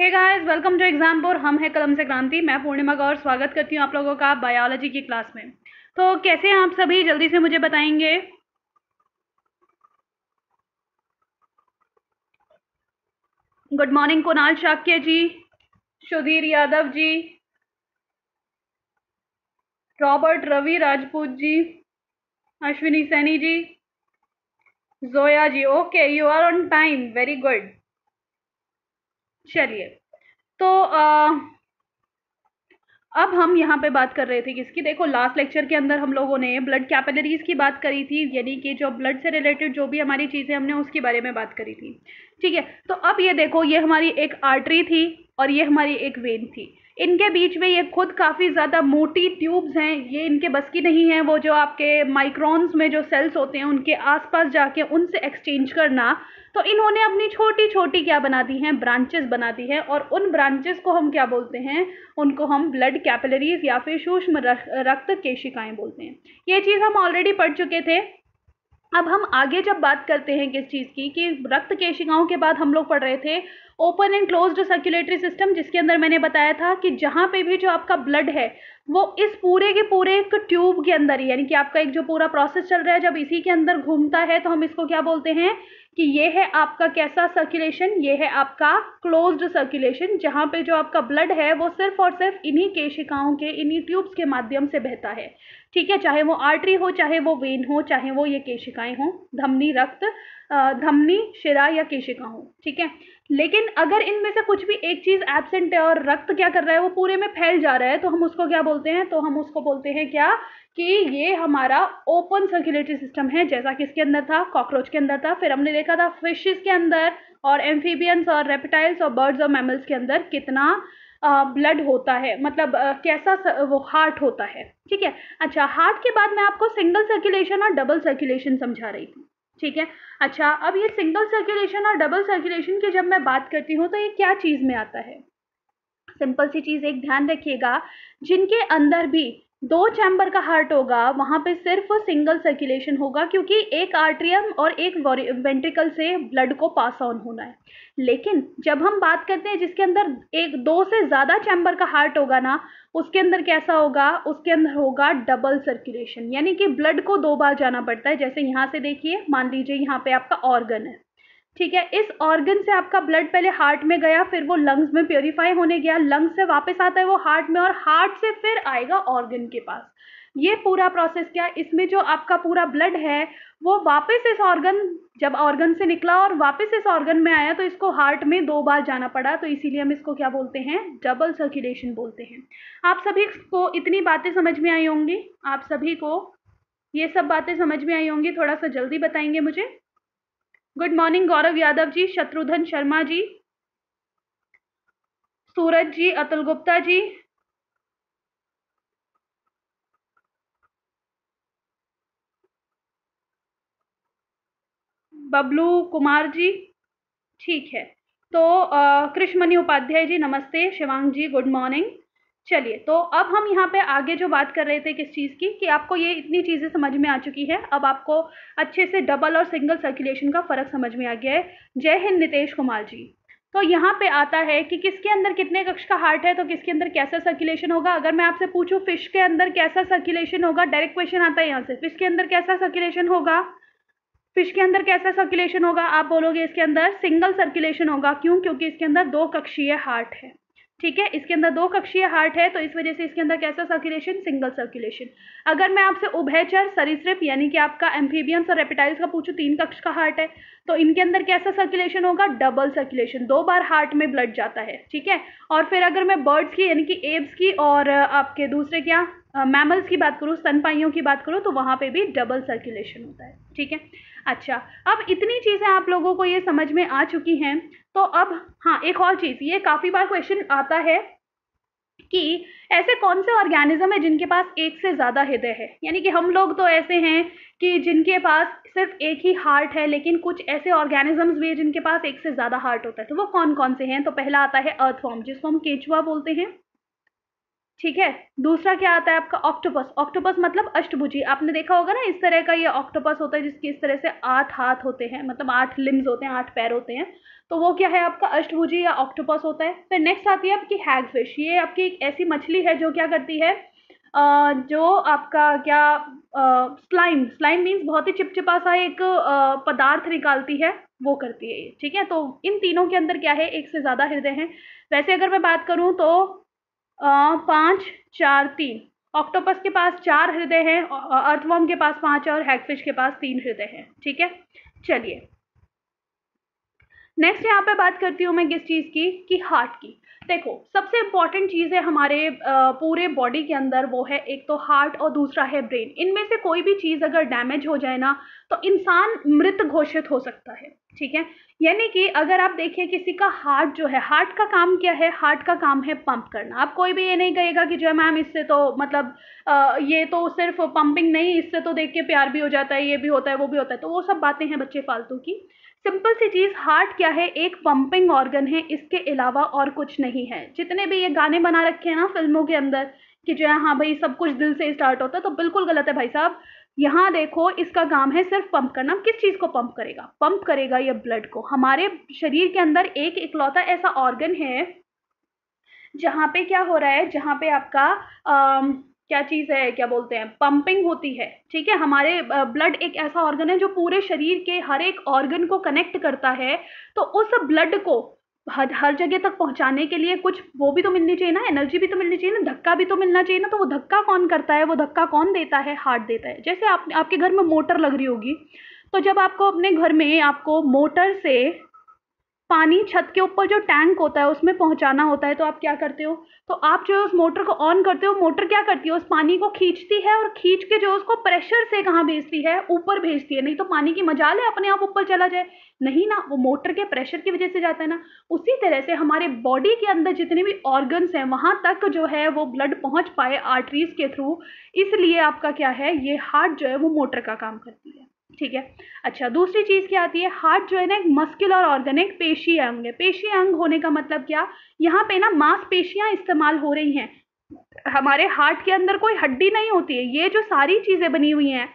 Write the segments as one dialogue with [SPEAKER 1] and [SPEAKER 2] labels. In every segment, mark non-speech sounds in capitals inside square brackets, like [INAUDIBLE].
[SPEAKER 1] hey guys welcome to exam और हम हैं कलम से क्रांति मैं पूर्णिमा गौर स्वागत करती हूँ आप लोगों का बायोलॉजी की क्लास में तो कैसे आप सभी जल्दी से मुझे बताएंगे good morning Kunal Shakya ji Sudhir Yadav ji Robert Ravi Rajput ji Ashwini Saini ji Zoya ji okay you are on time very good चलिए तो आ, अब हम यहाँ पे बात कर रहे थे किसकी देखो लास्ट लेक्चर के अंदर हम लोगों ने ब्लड कैपिलरीज की बात करी थी यानी कि जो ब्लड से रिलेटेड जो भी हमारी चीज़ें हमने उसके बारे में बात करी थी ठीक है तो अब ये देखो ये हमारी एक आर्टरी थी और ये हमारी एक वेन थी इनके बीच में ये खुद काफ़ी ज़्यादा मोटी ट्यूब्स हैं ये इनके बस की नहीं है वो जो आपके माइक्रोन्स में जो सेल्स होते हैं उनके आसपास जाके उनसे एक्सचेंज करना तो इन्होंने अपनी छोटी छोटी क्या बना दी हैं ब्रांचेस बना दी हैं और उन ब्रांचेस को हम क्या बोलते हैं उनको हम ब्लड कैपिलरीज या फिर सूक्ष्म रक्त केशिकाएं बोलते हैं ये चीज़ हम ऑलरेडी पढ़ चुके थे अब हम आगे जब बात करते हैं किस चीज़ की कि रक्त केशिकाओं के बाद हम लोग पढ़ रहे थे open and closed circulatory system जिसके अंदर मैंने बताया था कि जहाँ पे भी जो आपका ब्लड है वो इस पूरे के पूरे एक ट्यूब के अंदर ही यानी कि आपका एक जो पूरा प्रोसेस चल रहा है जब इसी के अंदर घूमता है तो हम इसको क्या बोलते हैं कि ये है आपका कैसा सर्कुलेशन ये है आपका क्लोज्ड सर्कुलेशन जहाँ पे जो आपका ब्लड है वो सिर्फ और सिर्फ इन्हीं केशिकाओं के इन्हीं ट्यूब्स के माध्यम से बहता है ठीक है चाहे वो आर्टरी हो चाहे वो वेन हो चाहे वो ये केशिकाएं हों धमनी रक्त धमनी शिरा या केशिका हो ठीक है लेकिन अगर इनमें से कुछ भी एक चीज़ एबसेंट है और रक्त क्या कर रहा है वो पूरे में फैल जा रहा है तो हम उसको क्या बोलते हैं तो हम उसको बोलते हैं क्या कि ये हमारा ओपन सर्कुलेटरी सिस्टम है जैसा कि इसके अंदर था कॉकरोच के अंदर था फिर हमने देखा था फिशेस के अंदर और एम्फीबियंस और रेपिटाइल्स और बर्ड्स और मैमल्स के अंदर कितना ब्लड होता है मतलब कैसा वो हार्ट होता है ठीक है अच्छा हार्ट के बाद मैं आपको सिंगल सर्कुलेशन और डबल सर्कुलेशन समझा रही थी ठीक है अच्छा अब ये सिंगल सर्कुलेशन और डबल सर्कुलेशन की जब मैं बात करती हूँ तो ये क्या चीज़ में आता है सिंपल सी चीज़ एक ध्यान रखिएगा जिनके अंदर भी दो चैम्बर का हार्ट होगा वहाँ पे सिर्फ सिंगल सर्कुलेशन होगा क्योंकि एक आर्ट्रियम और एक वेंट्रिकल से ब्लड को पास ऑन होना है लेकिन जब हम बात करते हैं जिसके अंदर एक दो से ज़्यादा चैम्बर का हार्ट होगा ना उसके अंदर कैसा होगा उसके अंदर होगा डबल सर्कुलेशन यानी कि ब्लड को दो बार जाना पड़ता है जैसे यहाँ से देखिए मान लीजिए यहाँ पे आपका ऑर्गन है ठीक है इस ऑर्गन से आपका ब्लड पहले हार्ट में गया फिर वो लंग्स में प्योरीफाई होने गया लंग्स से वापस आता है वो हार्ट में और हार्ट से फिर आएगा ऑर्गन के पास ये पूरा प्रोसेस क्या इसमें जो आपका पूरा ब्लड है वो वापस इस ऑर्गन जब ऑर्गन से निकला और वापस इस ऑर्गन में आया तो इसको हार्ट में दो बार जाना पड़ा तो इसीलिए हम इसको क्या बोलते हैं डबल सर्कुलेशन बोलते हैं आप सभी को इतनी बातें समझ में आई होंगी आप सभी को ये सब बातें समझ में आई होंगी थोड़ा सा जल्दी बताएंगे मुझे गुड मॉर्निंग गौरव यादव जी शत्रुधन शर्मा जी सूरज जी अतुल गुप्ता जी बबलू कुमार जी ठीक है तो कृष्णमणि उपाध्याय जी नमस्ते शिवांग जी गुड मॉर्निंग चलिए तो अब हम यहाँ पे आगे जो बात कर रहे थे किस चीज़ की कि आपको ये इतनी चीज़ें समझ में आ चुकी है अब आपको अच्छे से डबल और सिंगल सर्कुलेशन का फ़र्क समझ में आ गया है जय हिंद नितेश कुमार जी तो यहाँ पे आता है कि किसके अंदर कितने कक्ष का हार्ट है तो किसके अंदर कैसा सर्कुलेशन होगा अगर मैं आपसे पूछूँ फिश के अंदर कैसा सर्कुलेशन होगा डायरेक्ट क्वेश्चन आता है यहाँ से फिश के अंदर कैसा सर्कुलेशन होगा फिश तो के अंदर कैसा सर्कुलेशन होगा आप बोलोगे इसके अंदर सिंगल सर्कुलेशन होगा क्यों क्योंकि इसके अंदर दो कक्षीय हार्ट है ठीक है इसके अंदर दो कक्षीय हार्ट है तो इस वजह से इसके अंदर कैसा सर्कुलेशन सिंगल सर्कुलेशन अगर मैं आपसे उभयचर सरीसृप यानी कि आपका एम्फीबियंस और रेपिटाइल्स का पूछूं तीन कक्ष का हार्ट है तो इनके अंदर कैसा सर्कुलेशन होगा डबल सर्कुलेशन दो बार हार्ट में ब्लड जाता है ठीक है और फिर अगर मैं बर्ड्स की यानी कि एब्स की और आपके दूसरे क्या मैमल्स की बात करूँ स्तनपाइयों की बात करूँ तो वहाँ पर भी डबल सर्कुलेशन होता है ठीक है अच्छा अब इतनी चीज़ें आप लोगों को ये समझ में आ चुकी हैं तो अब हाँ एक और चीज़ ये काफ़ी बार क्वेश्चन आता है कि ऐसे कौन से ऑर्गेनिज्म है जिनके पास एक से ज़्यादा हृदय है यानी कि हम लोग तो ऐसे हैं कि जिनके पास सिर्फ एक ही हार्ट है लेकिन कुछ ऐसे ऑर्गेनिजम्स भी है जिनके पास एक से ज़्यादा हार्ट होता है तो वो कौन कौन से हैं तो पहला आता है फॉर्म जिसको हम केचुआ बोलते हैं ठीक है दूसरा क्या आता है आपका ऑक्टोपस ऑक्टोपस मतलब अष्टभुजी आपने देखा होगा ना इस तरह का ये ऑक्टोपस होता है जिसके इस तरह से आठ हाथ होते हैं मतलब आठ लिम्स होते हैं आठ पैर होते हैं तो वो क्या है आपका अष्टभुजी या ऑक्टोपस होता है फिर नेक्स्ट आती है आपकी हैगफिश ये आपकी एक ऐसी मछली है जो क्या करती है जो आपका क्या स्लाइम स्लाइम मीन्स बहुत ही चिपचिपा सा एक पदार्थ निकालती है वो करती है ये ठीक है तो इन तीनों के अंदर क्या है एक से ज़्यादा हृदय हैं वैसे अगर मैं बात करूँ तो पाँच चार तीन ऑक्टोपस के पास चार हृदय हैं अर्थवॉर्म के पास पांच और हैगफिश के पास तीन हृदय हैं ठीक है चलिए नेक्स्ट यहाँ पे बात करती हूँ मैं किस चीज़ की कि हार्ट की देखो सबसे इंपॉर्टेंट चीज़ है हमारे पूरे बॉडी के अंदर वो है एक तो हार्ट और दूसरा है ब्रेन इनमें से कोई भी चीज़ अगर डैमेज हो जाए ना तो इंसान मृत घोषित हो सकता है ठीक है यानी कि अगर आप देखिए किसी का हार्ट जो है हार्ट का काम क्या है हार्ट का काम है पंप करना आप कोई भी ये नहीं कहेगा कि जो है मैम इससे तो मतलब आ, ये तो सिर्फ पंपिंग नहीं इससे तो देख के प्यार भी हो जाता है ये भी होता है वो भी होता है तो वो सब बातें हैं बच्चे फालतू की सिंपल सी चीज़ हार्ट क्या है एक पंपिंग ऑर्गन है इसके अलावा और कुछ नहीं है जितने भी ये गाने बना रखे हैं ना फिल्मों के अंदर कि जो है हाँ भाई सब कुछ दिल से स्टार्ट होता है तो बिल्कुल गलत है भाई साहब यहाँ देखो इसका काम है सिर्फ पंप करना किस चीज़ को पंप करेगा पंप करेगा ये ब्लड को हमारे शरीर के अंदर एक इकलौता ऐसा ऑर्गन है जहाँ पे क्या हो रहा है जहाँ पे आपका आ, क्या चीज़ है क्या बोलते हैं पंपिंग होती है ठीक है हमारे ब्लड एक ऐसा ऑर्गन है जो पूरे शरीर के हर एक ऑर्गन को कनेक्ट करता है तो उस ब्लड को हर हर जगह तक पहुंचाने के लिए कुछ वो भी तो मिलनी चाहिए ना एनर्जी भी तो मिलनी चाहिए ना धक्का भी तो मिलना चाहिए ना तो वो धक्का कौन करता है वो धक्का कौन देता है हार्ट देता है जैसे आप आपके घर में मोटर लग रही होगी तो जब आपको अपने घर में आपको मोटर से पानी छत के ऊपर जो टैंक होता है उसमें पहुंचाना होता है तो आप क्या करते हो तो आप जो है उस मोटर को ऑन करते हो मोटर क्या करती है उस पानी को खींचती है और खींच के जो उसको प्रेशर से कहाँ भेजती है ऊपर भेजती है नहीं तो पानी की मजा ले अपने आप ऊपर चला जाए नहीं ना वो मोटर के प्रेशर की वजह से जाता है ना उसी तरह से हमारे बॉडी के अंदर जितने भी ऑर्गन्स हैं वहाँ तक जो है वो ब्लड पहुँच पाए आर्टरीज के थ्रू इसलिए आपका क्या है ये हार्ट जो है वो मोटर का काम करती है ठीक है अच्छा दूसरी चीज़ क्या आती है हार्ट जो है ना एक मस्कुलर ऑर्गन एक पेशी अंग है पेशी अंग होने का मतलब क्या यहाँ पे ना मांसपेशियां इस्तेमाल हो रही हैं हमारे हार्ट के अंदर कोई हड्डी नहीं होती है ये जो सारी चीज़ें बनी हुई हैं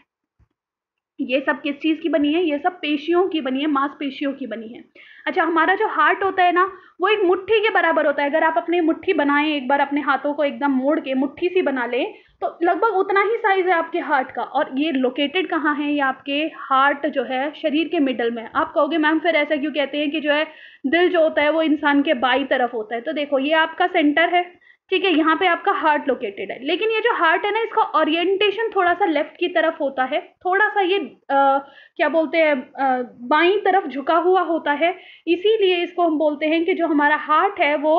[SPEAKER 1] ये सब किस चीज़ की बनी है ये सब पेशियों की बनी है मांसपेशियों की बनी है अच्छा हमारा जो हार्ट होता है ना वो एक मुट्ठी के बराबर होता है अगर आप अपनी मुट्ठी बनाएं एक बार अपने हाथों को एकदम मोड़ के मुट्ठी सी बना लें तो लगभग उतना ही साइज़ है आपके हार्ट का और ये लोकेटेड कहाँ है ये आपके हार्ट जो है शरीर के मिडल में आप कहोगे मैम फिर ऐसा क्यों कहते हैं कि जो है दिल जो होता है वो इंसान के बाई तरफ होता है तो देखो ये आपका सेंटर है ठीक है यहाँ पे आपका हार्ट लोकेटेड है लेकिन ये जो हार्ट है ना इसका ओरिएंटेशन थोड़ा सा लेफ्ट की तरफ होता है थोड़ा सा ये आ, क्या बोलते हैं बाई तरफ झुका हुआ होता है इसीलिए इसको हम बोलते हैं कि जो हमारा हार्ट है वो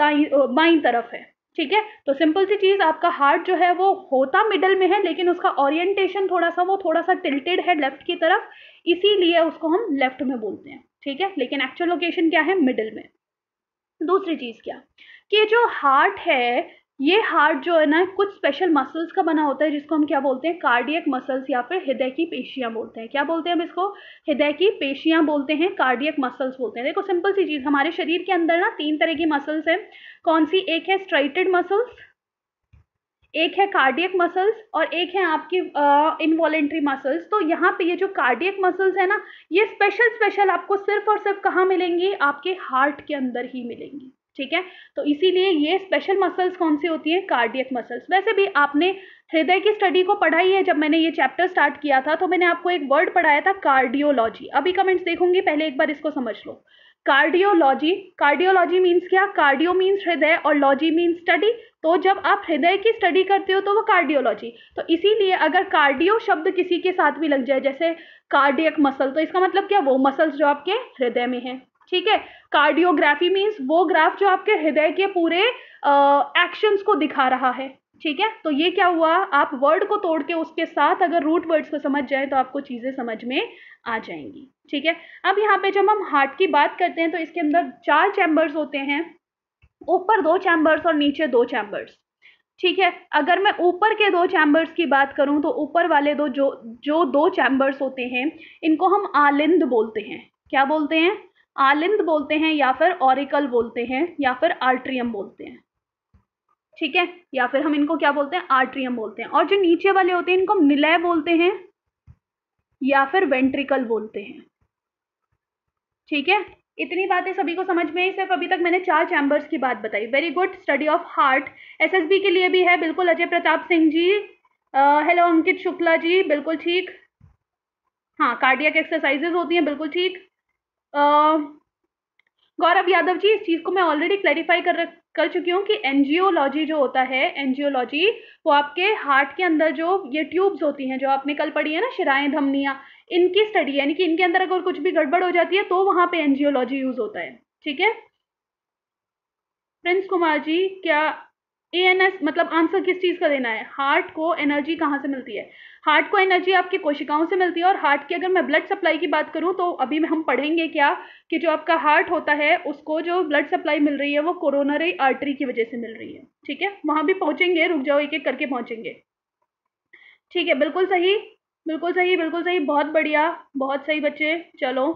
[SPEAKER 1] दाई बाई तरफ है ठीक है तो सिंपल सी चीज़ आपका हार्ट जो है वो होता मिडल में है लेकिन उसका ओरिएंटेशन थोड़ा सा वो थोड़ा सा टिल्टेड है लेफ्ट की तरफ इसीलिए उसको हम लेफ्ट में बोलते हैं ठीक है लेकिन एक्चुअल लोकेशन क्या है मिडल में दूसरी चीज़ क्या कि जो हार्ट है ये हार्ट जो है ना कुछ स्पेशल मसल्स का बना होता है जिसको हम क्या बोलते हैं कार्डियक मसल्स या फिर हृदय की पेशियाँ बोलते हैं क्या बोलते हैं हम इसको हृदय की पेशियां बोलते हैं कार्डियक मसल्स बोलते हैं देखो सिंपल सी चीज़ हमारे शरीर के अंदर ना तीन तरह की मसल्स हैं कौन सी एक है स्ट्राइटेड मसल्स एक है कार्डियक मसल्स और एक है आपकी इनवॉलेंट्री मसल्स तो यहाँ पे ये जो कार्डियक मसल्स है ना ये स्पेशल स्पेशल आपको सिर्फ और सिर्फ कहाँ मिलेंगी आपके हार्ट के अंदर ही मिलेंगी ठीक है तो इसीलिए ये स्पेशल मसल्स कौन सी होती है कार्डियक मसल्स वैसे भी आपने हृदय की स्टडी को पढ़ाई है जब मैंने ये चैप्टर स्टार्ट किया था तो मैंने आपको एक वर्ड पढ़ाया था कार्डियोलॉजी अभी कमेंट्स देखूंगी पहले एक बार इसको समझ लो कार्डियोलॉजी कार्डियोलॉजी मीन्स क्या कार्डियो मीन्स हृदय और लॉजी मीन्स स्टडी तो जब आप हृदय की स्टडी करते हो तो वो कार्डियोलॉजी तो इसीलिए अगर कार्डियो शब्द किसी के साथ भी लग जाए जैसे कार्डियक मसल तो इसका मतलब क्या वो मसल्स जो आपके हृदय में हैं ठीक है कार्डियोग्राफी मीन्स वो ग्राफ जो आपके हृदय के पूरे एक्शंस को दिखा रहा है ठीक है तो ये क्या हुआ आप वर्ड को तोड़ के उसके साथ अगर रूट वर्ड्स को समझ जाए तो आपको चीज़ें समझ में आ जाएंगी ठीक है अब यहाँ पे जब हम हार्ट की बात करते हैं तो इसके अंदर चार चैम्बर्स होते हैं ऊपर दो चैम्बर्स और नीचे दो चैम्बर्स ठीक है अगर मैं ऊपर के दो चैम्बर्स की बात करूं तो ऊपर वाले दो जो जो दो चैम्बर्स होते हैं इनको हम आलिंद बोलते हैं क्या बोलते हैं आलिंद बोलते हैं या फिर ऑरिकल बोलते हैं या फिर आर्ट्रियम बोलते हैं ठीक है या फिर हम इनको क्या बोलते हैं आर्ट्रियम बोलते हैं और जो नीचे वाले होते हैं इनको हम निलय बोलते हैं या फिर वेंट्रिकल बोलते हैं ठीक है इतनी बातें सभी को समझ में आई सिर्फ अभी तक मैंने चार चैम्बर्स की बात बताई very good study of heart SSB के लिए भी है बिल्कुल अजय प्रताप सिंह जी हेलो अंकित शुक्ला जी बिल्कुल ठीक हाँ कार्डियक एक्सरसाइजेज होती हैं बिल्कुल ठीक गौरव यादव जी इस चीज़ को मैं ऑलरेडी क्लैरिफाई कर कर चुकी हूँ कि एनजियोलॉजी जो होता है एनजियोलॉजी वो आपके हार्ट के अंदर जो ये ट्यूब्स होती हैं जो आपने कल पढ़ी है ना शिराएं धमनियाँ इनकी स्टडी यानी कि इनके अंदर अगर कुछ भी गड़बड़ हो जाती है तो वहां पे एनजियोलॉजी यूज़ होता है ठीक है प्रिंस कुमार जी क्या ए एन एस मतलब आंसर किस चीज़ का देना है हार्ट को एनर्जी कहाँ से मिलती है हार्ट को एनर्जी आपकी कोशिकाओं से मिलती है और हार्ट की अगर मैं ब्लड सप्लाई की बात करूँ तो अभी हम पढ़ेंगे क्या कि जो आपका हार्ट होता है उसको जो ब्लड सप्लाई मिल रही है वो कोरोनरी आर्टरी की वजह से मिल रही है ठीक है वहाँ भी पहुँचेंगे रुक जाओ एक एक करके पहुँचेंगे ठीक है बिल्कुल सही बिल्कुल सही बिल्कुल सही बहुत बढ़िया बहुत सही बच्चे चलो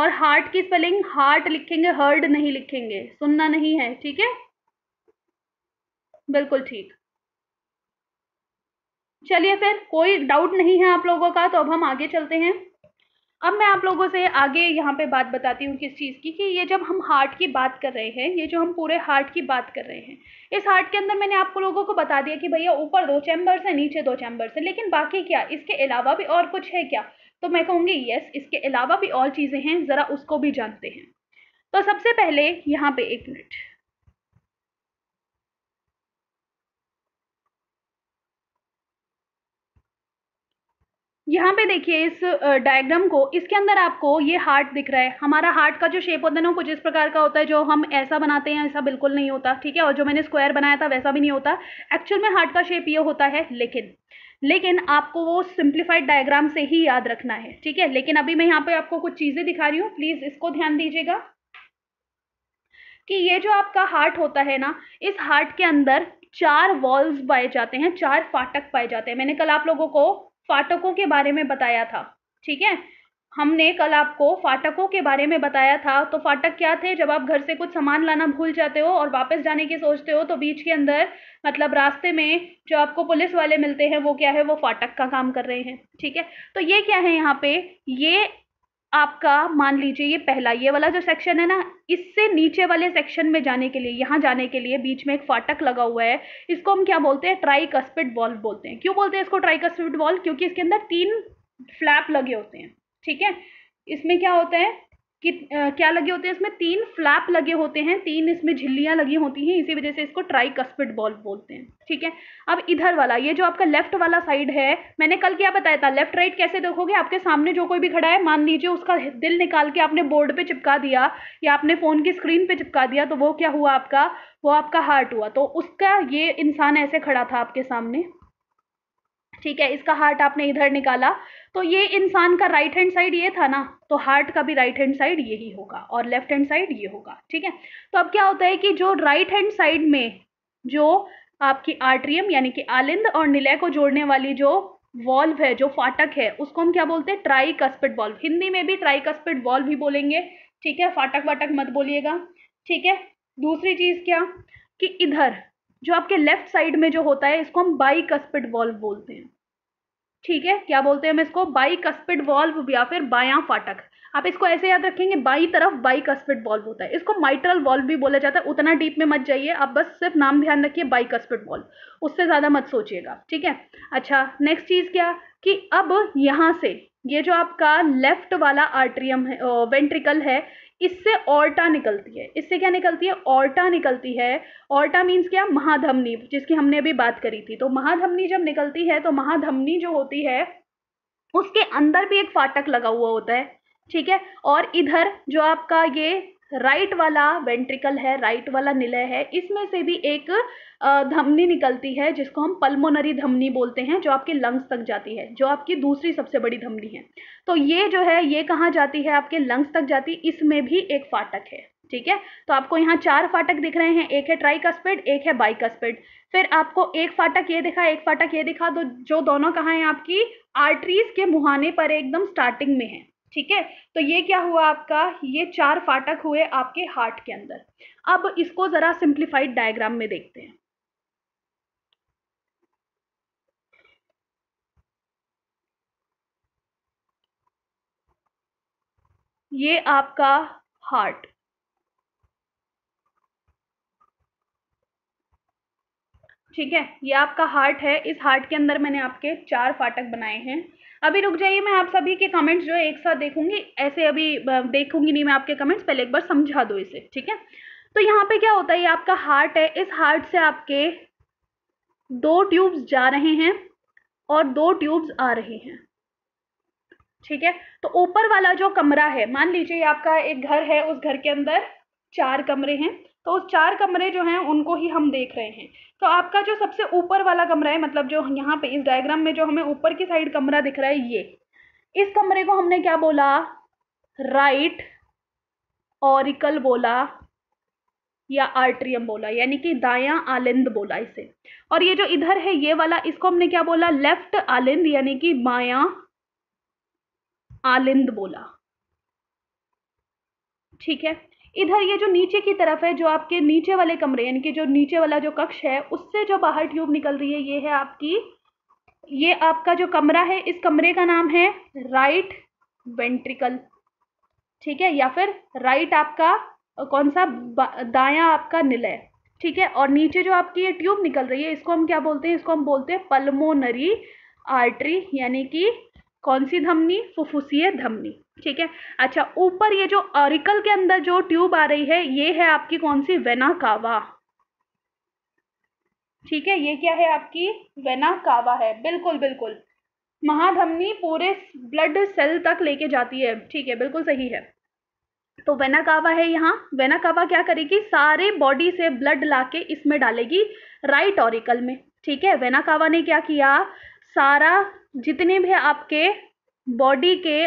[SPEAKER 1] और हार्ट की स्पेलिंग हार्ट लिखेंगे हर्ड नहीं लिखेंगे सुनना नहीं है ठीक है बिल्कुल ठीक चलिए फिर कोई डाउट नहीं है आप लोगों का तो अब हम आगे चलते हैं अब मैं आप लोगों से आगे यहाँ पे बात बताती हूँ किस चीज़ की कि ये जब हम हार्ट की बात कर रहे हैं ये जो हम पूरे हार्ट की बात कर रहे हैं इस हार्ट के अंदर मैंने आपको लोगों को बता दिया कि भैया ऊपर दो चैम्बर्स हैं नीचे दो चैम्बर्स हैं लेकिन बाकी क्या इसके अलावा भी और कुछ है क्या तो मैं कहूँगी यस इसके अलावा भी और चीज़ें हैं ज़रा उसको भी जानते हैं तो सबसे पहले यहाँ पे एक मिनट यहाँ पे देखिए इस डायग्राम को इसके अंदर आपको ये हार्ट दिख रहा है हमारा हार्ट का जो शेप होता है ना वो कुछ इस प्रकार का होता है जो हम ऐसा बनाते हैं ऐसा बिल्कुल नहीं होता ठीक है और जो मैंने स्क्वायर बनाया था वैसा भी नहीं होता एक्चुअल में हार्ट का शेप ये होता है लेकिन लेकिन आपको वो सिंप्लीफाइड डायग्राम से ही याद रखना है ठीक है लेकिन अभी मैं यहाँ पे आपको कुछ चीज़ें दिखा रही हूँ प्लीज़ इसको ध्यान दीजिएगा कि ये जो आपका हार्ट होता है ना इस हार्ट के अंदर चार वॉल्व पाए जाते हैं चार फाटक पाए जाते हैं मैंने कल आप लोगों को फाटकों के बारे में बताया था ठीक है हमने कल आपको फाटकों के बारे में बताया था तो फाटक क्या थे जब आप घर से कुछ सामान लाना भूल जाते हो और वापस जाने की सोचते हो तो बीच के अंदर मतलब रास्ते में जो आपको पुलिस वाले मिलते हैं वो क्या है वो फाटक का काम कर रहे हैं ठीक है तो ये क्या है यहाँ पे ये आपका मान लीजिए ये पहला ये वाला जो सेक्शन है ना इससे नीचे वाले सेक्शन में जाने के लिए यहाँ जाने के लिए बीच में एक फाटक लगा हुआ है इसको हम क्या बोलते हैं ट्राइकस्पिड वॉल्व बोलते हैं क्यों बोलते हैं इसको ट्राइकस्पिड वॉल्व क्योंकि इसके अंदर तीन फ्लैप लगे होते हैं ठीक है इसमें क्या होता है कि क्या लगे होते हैं इसमें तीन फ्लैप लगे होते हैं तीन इसमें झिल्लियाँ लगी होती हैं इसी वजह से इसको ट्राई कस्पिड बॉल बोलते हैं ठीक है अब इधर वाला ये जो आपका लेफ्ट वाला साइड है मैंने कल क्या बताया था लेफ्ट राइट कैसे देखोगे आपके सामने जो कोई भी खड़ा है मान लीजिए उसका दिल निकाल के आपने बोर्ड पे चिपका दिया या आपने फ़ोन की स्क्रीन पे चिपका दिया तो वो क्या हुआ आपका वो आपका हार्ट हुआ तो उसका ये इंसान ऐसे खड़ा था आपके सामने ठीक है इसका हार्ट आपने इधर निकाला तो ये इंसान का राइट हैंड साइड ये था ना तो हार्ट का भी राइट हैंड साइड यही होगा और लेफ्ट हैंड साइड ये होगा ठीक है तो अब क्या होता है कि जो राइट हैंड साइड में जो आपकी आर्ट्रियम यानी कि आलिंद और निलय को जोड़ने वाली जो वॉल्व है जो फाटक है उसको हम क्या बोलते हैं ट्राई कस्पिड वॉल्व हिंदी में भी ट्राई कस्पिड वॉल्व ही बोलेंगे ठीक है फाटक वाटक मत बोलिएगा ठीक है दूसरी चीज़ क्या कि इधर जो आपके लेफ्ट साइड में जो होता है इसको हम बाई कस्पिड वॉल्व बोलते हैं ठीक है क्या बोलते हैं हम इसको बाई कस्पिड वॉल्व या फिर बायां फाटक आप इसको ऐसे याद रखेंगे बाई तरफ बाई कस्पिड वॉल्व होता है इसको माइट्रल वॉल्व भी बोला जाता है उतना डीप में मत जाइए आप बस सिर्फ नाम ध्यान रखिए बाई कस्पिड वॉल्व उससे ज़्यादा मत सोचिएगा ठीक है अच्छा नेक्स्ट चीज़ क्या कि अब यहाँ से ये जो आपका लेफ्ट वाला आर्ट्रियम है वेंट्रिकल है इससे ऑर्टा निकलती है इससे क्या निकलती है ऑर्टा निकलती है ऑर्टा मीन्स क्या महाधमनी जिसकी हमने अभी बात करी थी तो महाधमनी जब निकलती है तो महाधमनी जो होती है उसके अंदर भी एक फाटक लगा हुआ होता है ठीक है और इधर जो आपका ये राइट वाला वेंट्रिकल है राइट वाला निलय है इसमें से भी एक धमनी निकलती है जिसको हम पल्मोनरी धमनी बोलते हैं जो आपके लंग्स तक जाती है जो आपकी दूसरी सबसे बड़ी धमनी है तो ये जो है ये कहाँ जाती है आपके लंग्स तक जाती है इसमें भी एक फाटक है ठीक है तो आपको यहाँ चार फाटक दिख रहे हैं एक है ट्राई एक है बाई फिर आपको एक फाटक ये दिखा एक फाटक ये दिखा तो जो दोनों कहाँ हैं आपकी आर्टरीज के मुहाने पर एकदम स्टार्टिंग में है ठीक है तो ये क्या हुआ आपका ये चार फाटक हुए आपके हार्ट के अंदर अब इसको ज़रा सिंप्लीफाइड डायग्राम में देखते हैं ये आपका हार्ट ठीक है ये आपका हार्ट है इस हार्ट के अंदर मैंने आपके चार फाटक बनाए हैं अभी रुक जाइए मैं आप सभी के कमेंट्स जो है एक साथ देखूंगी ऐसे अभी देखूंगी नहीं मैं आपके कमेंट्स पहले एक बार समझा दो इसे ठीक है तो यहाँ पे क्या होता है ये आपका हार्ट है इस हार्ट से आपके दो ट्यूब्स जा रहे हैं और दो ट्यूब्स आ रहे हैं ठीक है तो ऊपर वाला जो कमरा है मान लीजिए आपका एक घर है उस घर के अंदर चार कमरे हैं तो उस चार कमरे जो हैं उनको ही हम देख रहे हैं तो आपका जो सबसे ऊपर वाला कमरा है मतलब जो यहाँ पे इस डायग्राम में जो हमें ऊपर की साइड कमरा दिख रहा है ये इस कमरे को हमने क्या बोला राइट ऑरिकल बोला या आर्ट्रियम बोला यानी कि दायां आलिंद बोला इसे और ये जो इधर है ये वाला इसको हमने क्या बोला लेफ्ट आलिंद यानी कि बाया आलिंद बोला ठीक है इधर ये जो नीचे की तरफ है जो आपके नीचे वाले कमरे यानी कि जो नीचे वाला जो कक्ष है उससे जो बाहर ट्यूब निकल रही है ये है आपकी ये आपका जो कमरा है इस कमरे का नाम है राइट वेंट्रिकल ठीक है या फिर राइट आपका कौन सा दाया आपका निलय ठीक है और नीचे जो आपकी ये ट्यूब निकल रही है इसको हम क्या बोलते हैं इसको हम बोलते हैं पल्मोनरी आर्टरी यानी कि कौन सी धमनी फुफुसीय धमनी ठीक है अच्छा ऊपर ये जो ऑरिकल के अंदर जो ट्यूब आ रही है ये है आपकी कौन सी वेना कावा ठीक है ये क्या है आपकी वेना कावा है बिल्कुल बिल्कुल महाधमनी पूरे ब्लड सेल तक लेके जाती है ठीक है बिल्कुल सही है तो वेना कावा है यहाँ वेना कावा क्या करेगी सारे बॉडी से ब्लड लाके इसमें डालेगी राइट ऑरिकल में ठीक है वेना कावा ने क्या किया सारा जितने भी आपके बॉडी के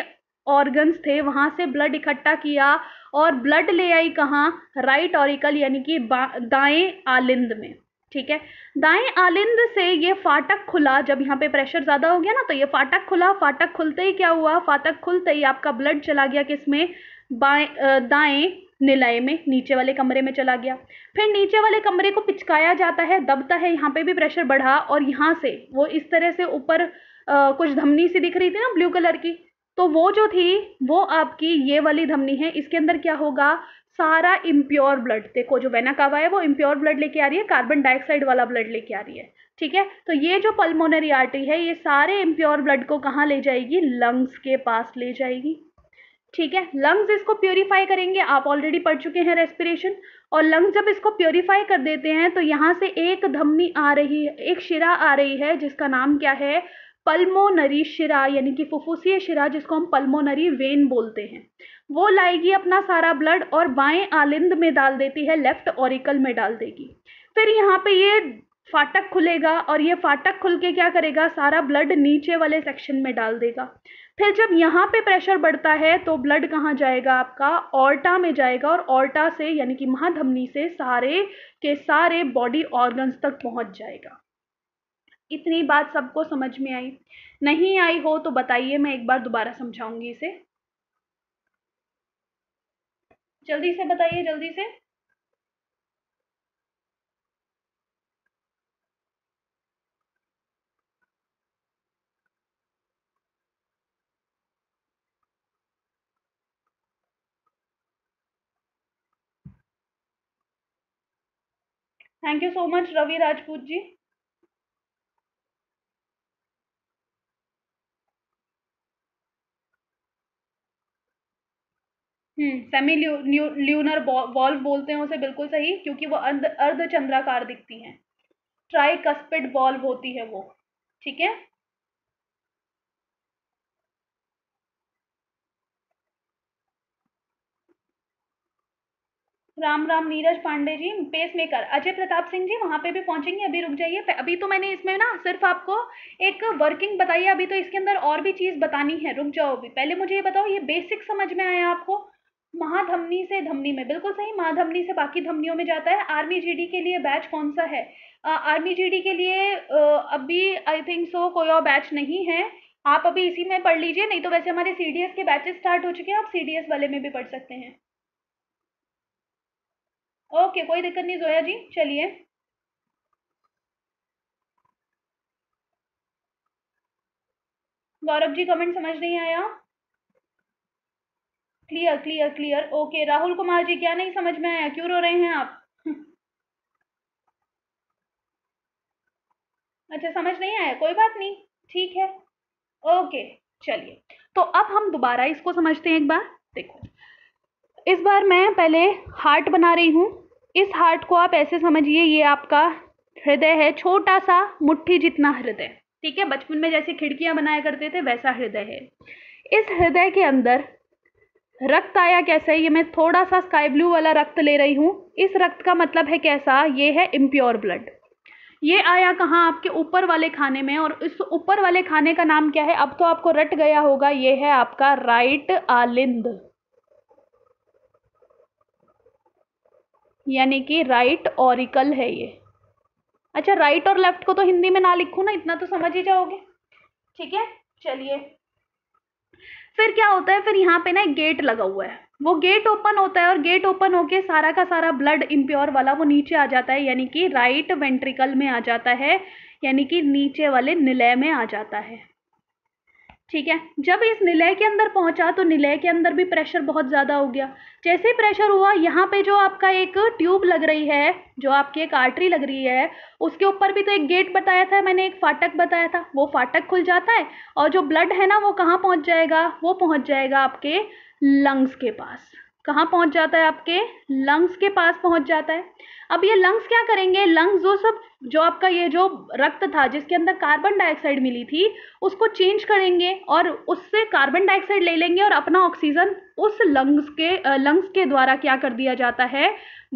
[SPEAKER 1] ऑर्गन्स थे वहाँ से ब्लड इकट्ठा किया और ब्लड ले आई कहाँ राइट ऑरिकल यानी कि दाएं आलिंद में ठीक है दाएं आलिंद से ये फाटक खुला जब यहाँ पे प्रेशर ज़्यादा हो गया ना तो ये फाटक खुला फाटक खुलते ही क्या हुआ फाटक खुलते ही आपका ब्लड चला गया किसमें बाएं दाएँ निलय में नीचे वाले कमरे में चला गया फिर नीचे वाले कमरे को पिचकाया जाता है दबता है यहाँ पे भी प्रेशर बढ़ा और यहाँ से वो इस तरह से ऊपर कुछ धमनी सी दिख रही थी ना ब्लू कलर की तो वो जो थी वो आपकी ये वाली धमनी है इसके अंदर क्या होगा सारा इम्प्योर ब्लड देखो जो वेना कावा है वो इम्प्योर ब्लड लेके आ रही है कार्बन डाइऑक्साइड वाला ब्लड लेके आ रही है ठीक है तो ये जो पल्मोनरी आर्टरी है ये सारे इम्प्योर ब्लड को कहाँ ले जाएगी लंग्स के पास ले जाएगी ठीक है लंग्स इसको प्योरीफाई करेंगे आप ऑलरेडी पढ़ चुके हैं रेस्पिरेशन और लंग्स जब इसको प्योरीफाई कर देते हैं तो यहाँ से एक धमनी आ रही है एक शिरा आ रही है जिसका नाम क्या है पल्मोनरी शिरा यानी कि फुफ्फुसीय शिरा जिसको हम पल्मोनरी वेन बोलते हैं वो लाएगी अपना सारा ब्लड और बाएं आलिंद में डाल देती है लेफ्ट ओरिकल में डाल देगी फिर यहाँ पे ये फाटक खुलेगा और ये फाटक खुल के क्या करेगा सारा ब्लड नीचे वाले सेक्शन में डाल देगा फिर जब यहाँ पे प्रेशर बढ़ता है तो ब्लड कहाँ जाएगा आपका ऑर्टा में जाएगा और ऑर्टा से यानी कि महाधमनी से सारे के सारे बॉडी ऑर्गन्स तक पहुँच जाएगा इतनी बात सबको समझ में आई नहीं आई हो तो बताइए मैं एक बार दोबारा समझाऊंगी इसे जल्दी से बताइए जल्दी से thank you so much Ravi Rajput ji semi lunar valve बोलते हैं उसे बिल्कुल सही क्योंकि वो अर्ध अर्ध चंद्राकार दिखती हैं ट्राई कस्पिड वॉल्व होती है वो ठीक है राम राम नीरज पांडे जी पेस मेकर अजय प्रताप सिंह जी वहां पे भी पहुंचेंगे अभी रुक जाइए अभी तो मैंने इसमें ना सिर्फ आपको एक वर्किंग बताई है अभी तो इसके अंदर और भी चीज़ बतानी है रुक जाओ अभी पहले मुझे ये बताओ ये बेसिक समझ में आया आपको महाधमनी से धमनी में बिल्कुल सही महाधमनी से बाकी धमनियों में जाता है आर्मी जीडी के लिए बैच कौन सा है आर्मी जीडी के लिए अभी आई थिंक सो कोई और बैच नहीं है आप अभी इसी में पढ़ लीजिए नहीं तो वैसे हमारे सी के बैचेस स्टार्ट हो चुके हैं आप सी वाले में भी पढ़ सकते हैं ओके कोई दिक्कत नहीं जोया जी चलिए गौरव जी कमेंट समझ नहीं आया clear clear clear okay Rahul Kumar ji क्या नहीं समझ में आया क्यों रो रहे हैं आप [LAUGHS] अच्छा समझ नहीं आया कोई बात नहीं ठीक है ओके चलिए तो अब हम दोबारा इसको समझते हैं एक बार देखो इस बार मैं पहले हार्ट बना रही हूँ इस हार्ट को आप ऐसे समझिए ये आपका हृदय है छोटा सा मुट्ठी जितना हृदय ठीक है बचपन में जैसे खिड़कियां बनाया करते थे वैसा हृदय है इस हृदय के अंदर रक्त आया कैसे ये मैं थोड़ा सा स्काई ब्लू वाला रक्त ले रही हूँ इस रक्त का मतलब है कैसा ये है इम्प्योर ब्लड ये आया कहाँ आपके ऊपर वाले खाने में और इस ऊपर वाले खाने का नाम क्या है अब तो आपको रट गया होगा ये है आपका राइट आलिंद यानी कि राइट ऑरिकल है ये अच्छा राइट और लेफ्ट को तो हिंदी में ना लिखूँ ना इतना तो समझ ही जाओगे ठीक है चलिए फिर क्या होता है फिर यहाँ पे ना एक गेट लगा हुआ है वो गेट ओपन होता है और गेट ओपन होके सारा का सारा ब्लड इम्प्योर वाला वो नीचे आ जाता है यानी कि राइट वेंट्रिकल में आ जाता है यानी कि नीचे वाले निलय में आ जाता है ठीक है जब इस निलय के अंदर पहुंचा तो निलय के अंदर भी प्रेशर बहुत ज़्यादा हो गया जैसे ही प्रेशर हुआ यहाँ पे जो आपका एक ट्यूब लग रही है जो आपकी एक आर्टरी लग रही है उसके ऊपर भी तो एक गेट बताया था मैंने एक फाटक बताया था वो फाटक खुल जाता है और जो ब्लड है ना वो कहाँ पहुँच जाएगा वो पहुँच जाएगा आपके लंग्स के पास कहाँ पहुँच जाता है आपके लंग्स के पास पहुँच जाता है अब ये लंग्स क्या करेंगे लंग्स जो सब जो आपका ये जो रक्त था जिसके अंदर कार्बन डाइऑक्साइड मिली थी उसको चेंज करेंगे और उससे कार्बन डाइऑक्साइड ले लेंगे और अपना ऑक्सीजन उस लंग्स के लंग्स के द्वारा क्या कर दिया जाता है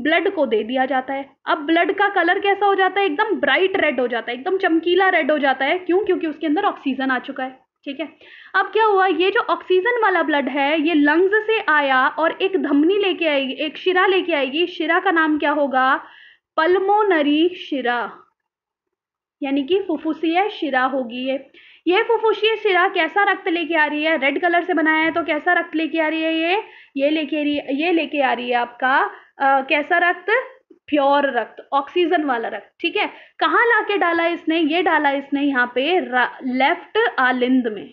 [SPEAKER 1] ब्लड को दे दिया जाता है अब ब्लड का कलर कैसा हो जाता है एकदम ब्राइट रेड हो जाता है एकदम चमकीला रेड हो जाता है क्यों क्योंकि उसके अंदर ऑक्सीजन आ चुका है ठीक है अब क्या हुआ ये जो ऑक्सीजन वाला ब्लड है ये लंग्स से आया और एक धमनी लेके आएगी एक शिरा लेके आएगी शिरा का नाम क्या होगा पल्मोनरी शिरा यानी कि फुफुसीय शिरा होगी ये ये फुफुसीय शिरा कैसा रक्त लेके आ रही है रेड कलर से बनाया है तो कैसा रक्त लेके आ रही है ये ये लेके ये लेके आ रही है आपका आ, कैसा रक्त प्योर रक्त ऑक्सीजन वाला रक्त ठीक है कहाँ लाके डाला इसने ये डाला इसने यहाँ पे लेफ्ट आलिंद में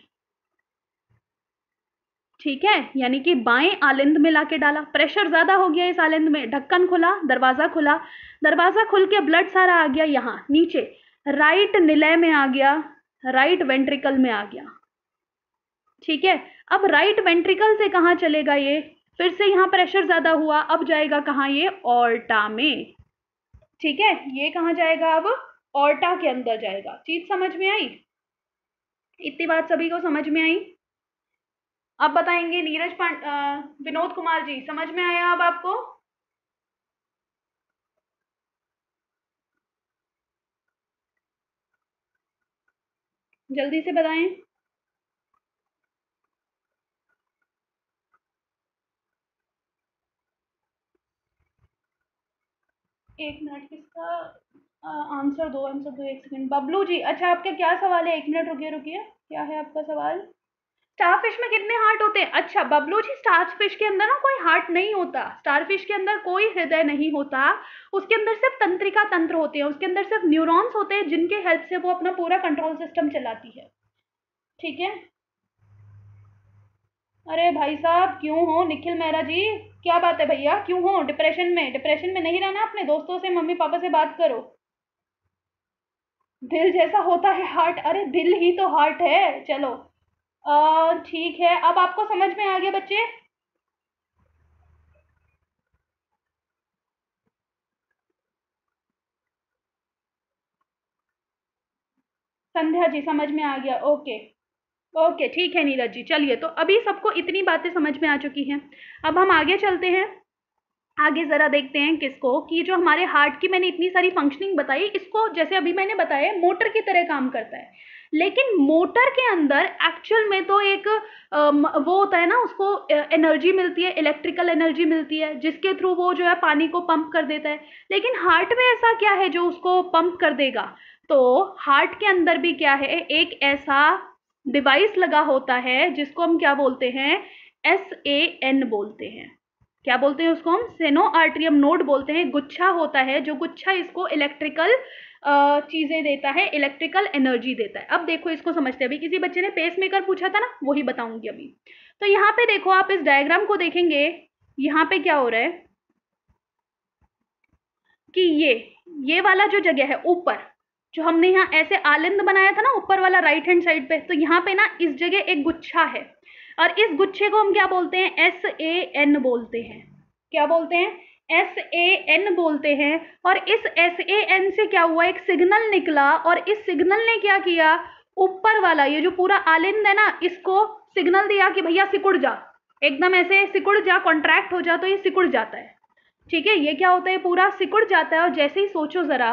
[SPEAKER 1] ठीक है यानी कि बाएं आलिंद में लाके डाला प्रेशर ज्यादा हो गया इस आलिंद में ढक्कन खुला दरवाजा खुला दरवाजा खुल के ब्लड सारा आ गया यहाँ नीचे राइट निलय में आ गया राइट वेंट्रिकल में आ गया ठीक है अब राइट वेंट्रिकल से कहाँ चलेगा ये फिर से यहाँ प्रेशर ज़्यादा हुआ अब जाएगा कहाँ ये ऑर्टा में ठीक है ये कहाँ जाएगा अब ऑर्टा के अंदर जाएगा चीज समझ में आई इतनी बात सभी को समझ में आई अब बताएंगे नीरज पांड विनोद कुमार जी समझ में आया अब आपको जल्दी से बताएं एक मिनट किसका आंसर दो आंसर दो एक सेकंड बबलू जी अच्छा आपका क्या सवाल है एक मिनट रुकिए रुकिए क्या है आपका सवाल स्टार फिश में कितने हार्ट होते हैं अच्छा बबलू जी स्टार फिश के अंदर ना कोई हार्ट नहीं होता स्टार फिश के अंदर कोई हृदय नहीं होता उसके अंदर सिर्फ तंत्रिका तंत्र होते हैं उसके अंदर सिर्फ न्यूरॉन्स होते हैं जिनके हेल्प से वो अपना पूरा कंट्रोल सिस्टम चलाती है ठीक है अरे भाई साहब क्यों हो निखिल मेहरा जी क्या बात है भैया क्यों हो डिप्रेशन में डिप्रेशन में नहीं रहना अपने दोस्तों से मम्मी पापा से बात करो दिल जैसा होता है हार्ट अरे दिल ही तो हार्ट है चलो ठीक है अब आपको समझ में आ गया बच्चे संध्या जी समझ में आ गया ओके ओके ठीक है नीरज जी चलिए तो अभी सबको इतनी बातें समझ में आ चुकी हैं अब हम आगे चलते हैं आगे ज़रा देखते हैं किसको कि जो हमारे हार्ट की मैंने इतनी सारी फंक्शनिंग बताई इसको जैसे अभी मैंने बताया मोटर की तरह काम करता है लेकिन मोटर के अंदर एक्चुअल में तो एक वो होता है ना उसको एनर्जी मिलती है इलेक्ट्रिकल एनर्जी मिलती है जिसके थ्रू वो जो है पानी को पंप कर देता है लेकिन हार्ट में ऐसा क्या है जो उसको पंप कर देगा तो हार्ट के अंदर भी क्या है एक ऐसा डिवाइस लगा होता है जिसको हम क्या बोलते हैं एस ए एन बोलते हैं क्या बोलते हैं उसको हम सेनो आर्ट्रियम नोड बोलते हैं गुच्छा होता है जो गुच्छा इसको इलेक्ट्रिकल चीज़ें देता है इलेक्ट्रिकल एनर्जी देता है अब देखो इसको समझते हैं अभी किसी बच्चे ने पेस मेकर पूछा था ना वही बताऊंगी अभी तो यहाँ पे देखो आप इस डायग्राम को देखेंगे यहाँ पे क्या हो रहा है कि ये ये वाला जो जगह है ऊपर जो हमने यहाँ ऐसे आलिंद बनाया था ना ऊपर वाला राइट हैंड साइड पे तो यहाँ पे ना इस जगह एक गुच्छा है और इस गुच्छे को हम क्या बोलते हैं एस ए एन बोलते हैं क्या बोलते हैं एस ए एन बोलते हैं और इस एस ए एन से क्या हुआ एक सिग्नल निकला और इस सिग्नल ने क्या किया ऊपर वाला ये जो पूरा आलिंद है ना इसको सिग्नल दिया कि भैया सिकुड़ जा एकदम ऐसे सिकुड़ जा कॉन्ट्रैक्ट हो जा तो ये सिकुड़ जाता है ठीक है ये क्या होता है पूरा सिकुड़ जाता है और जैसे ही सोचो ज़रा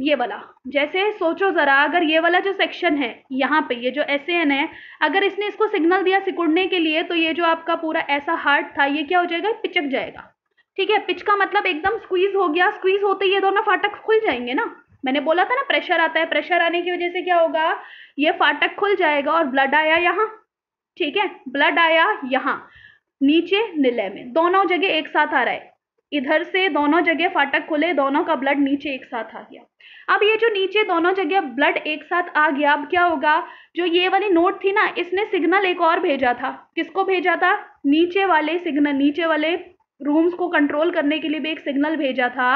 [SPEAKER 1] ये वाला जैसे सोचो ज़रा अगर ये वाला जो सेक्शन है यहाँ पे ये जो एस एन है अगर इसने इसको सिग्नल दिया सिकुड़ने के लिए तो ये जो आपका पूरा ऐसा हार्ट था ये क्या हो जाएगा पिचक जाएगा ठीक है पिच का मतलब एकदम स्क्वीज हो गया स्क्वीज होते ही ये दोनों फाटक खुल जाएंगे ना मैंने बोला था ना प्रेशर आता है प्रेशर आने की वजह से क्या होगा ये फाटक खुल जाएगा और ब्लड आया यहाँ ठीक है ब्लड आया यहाँ नीचे निलय में दोनों जगह एक साथ आ रहा है इधर से दोनों जगह फाटक खुले दोनों का ब्लड नीचे एक साथ आ गया अब ये जो नीचे दोनों जगह ब्लड एक साथ आ गया अब क्या होगा जो ये वाली नोट थी ना इसने सिग्नल एक और भेजा था किसको भेजा था नीचे वाले सिग्नल नीचे वाले रूम्स को कंट्रोल करने के लिए भी एक सिग्नल भेजा था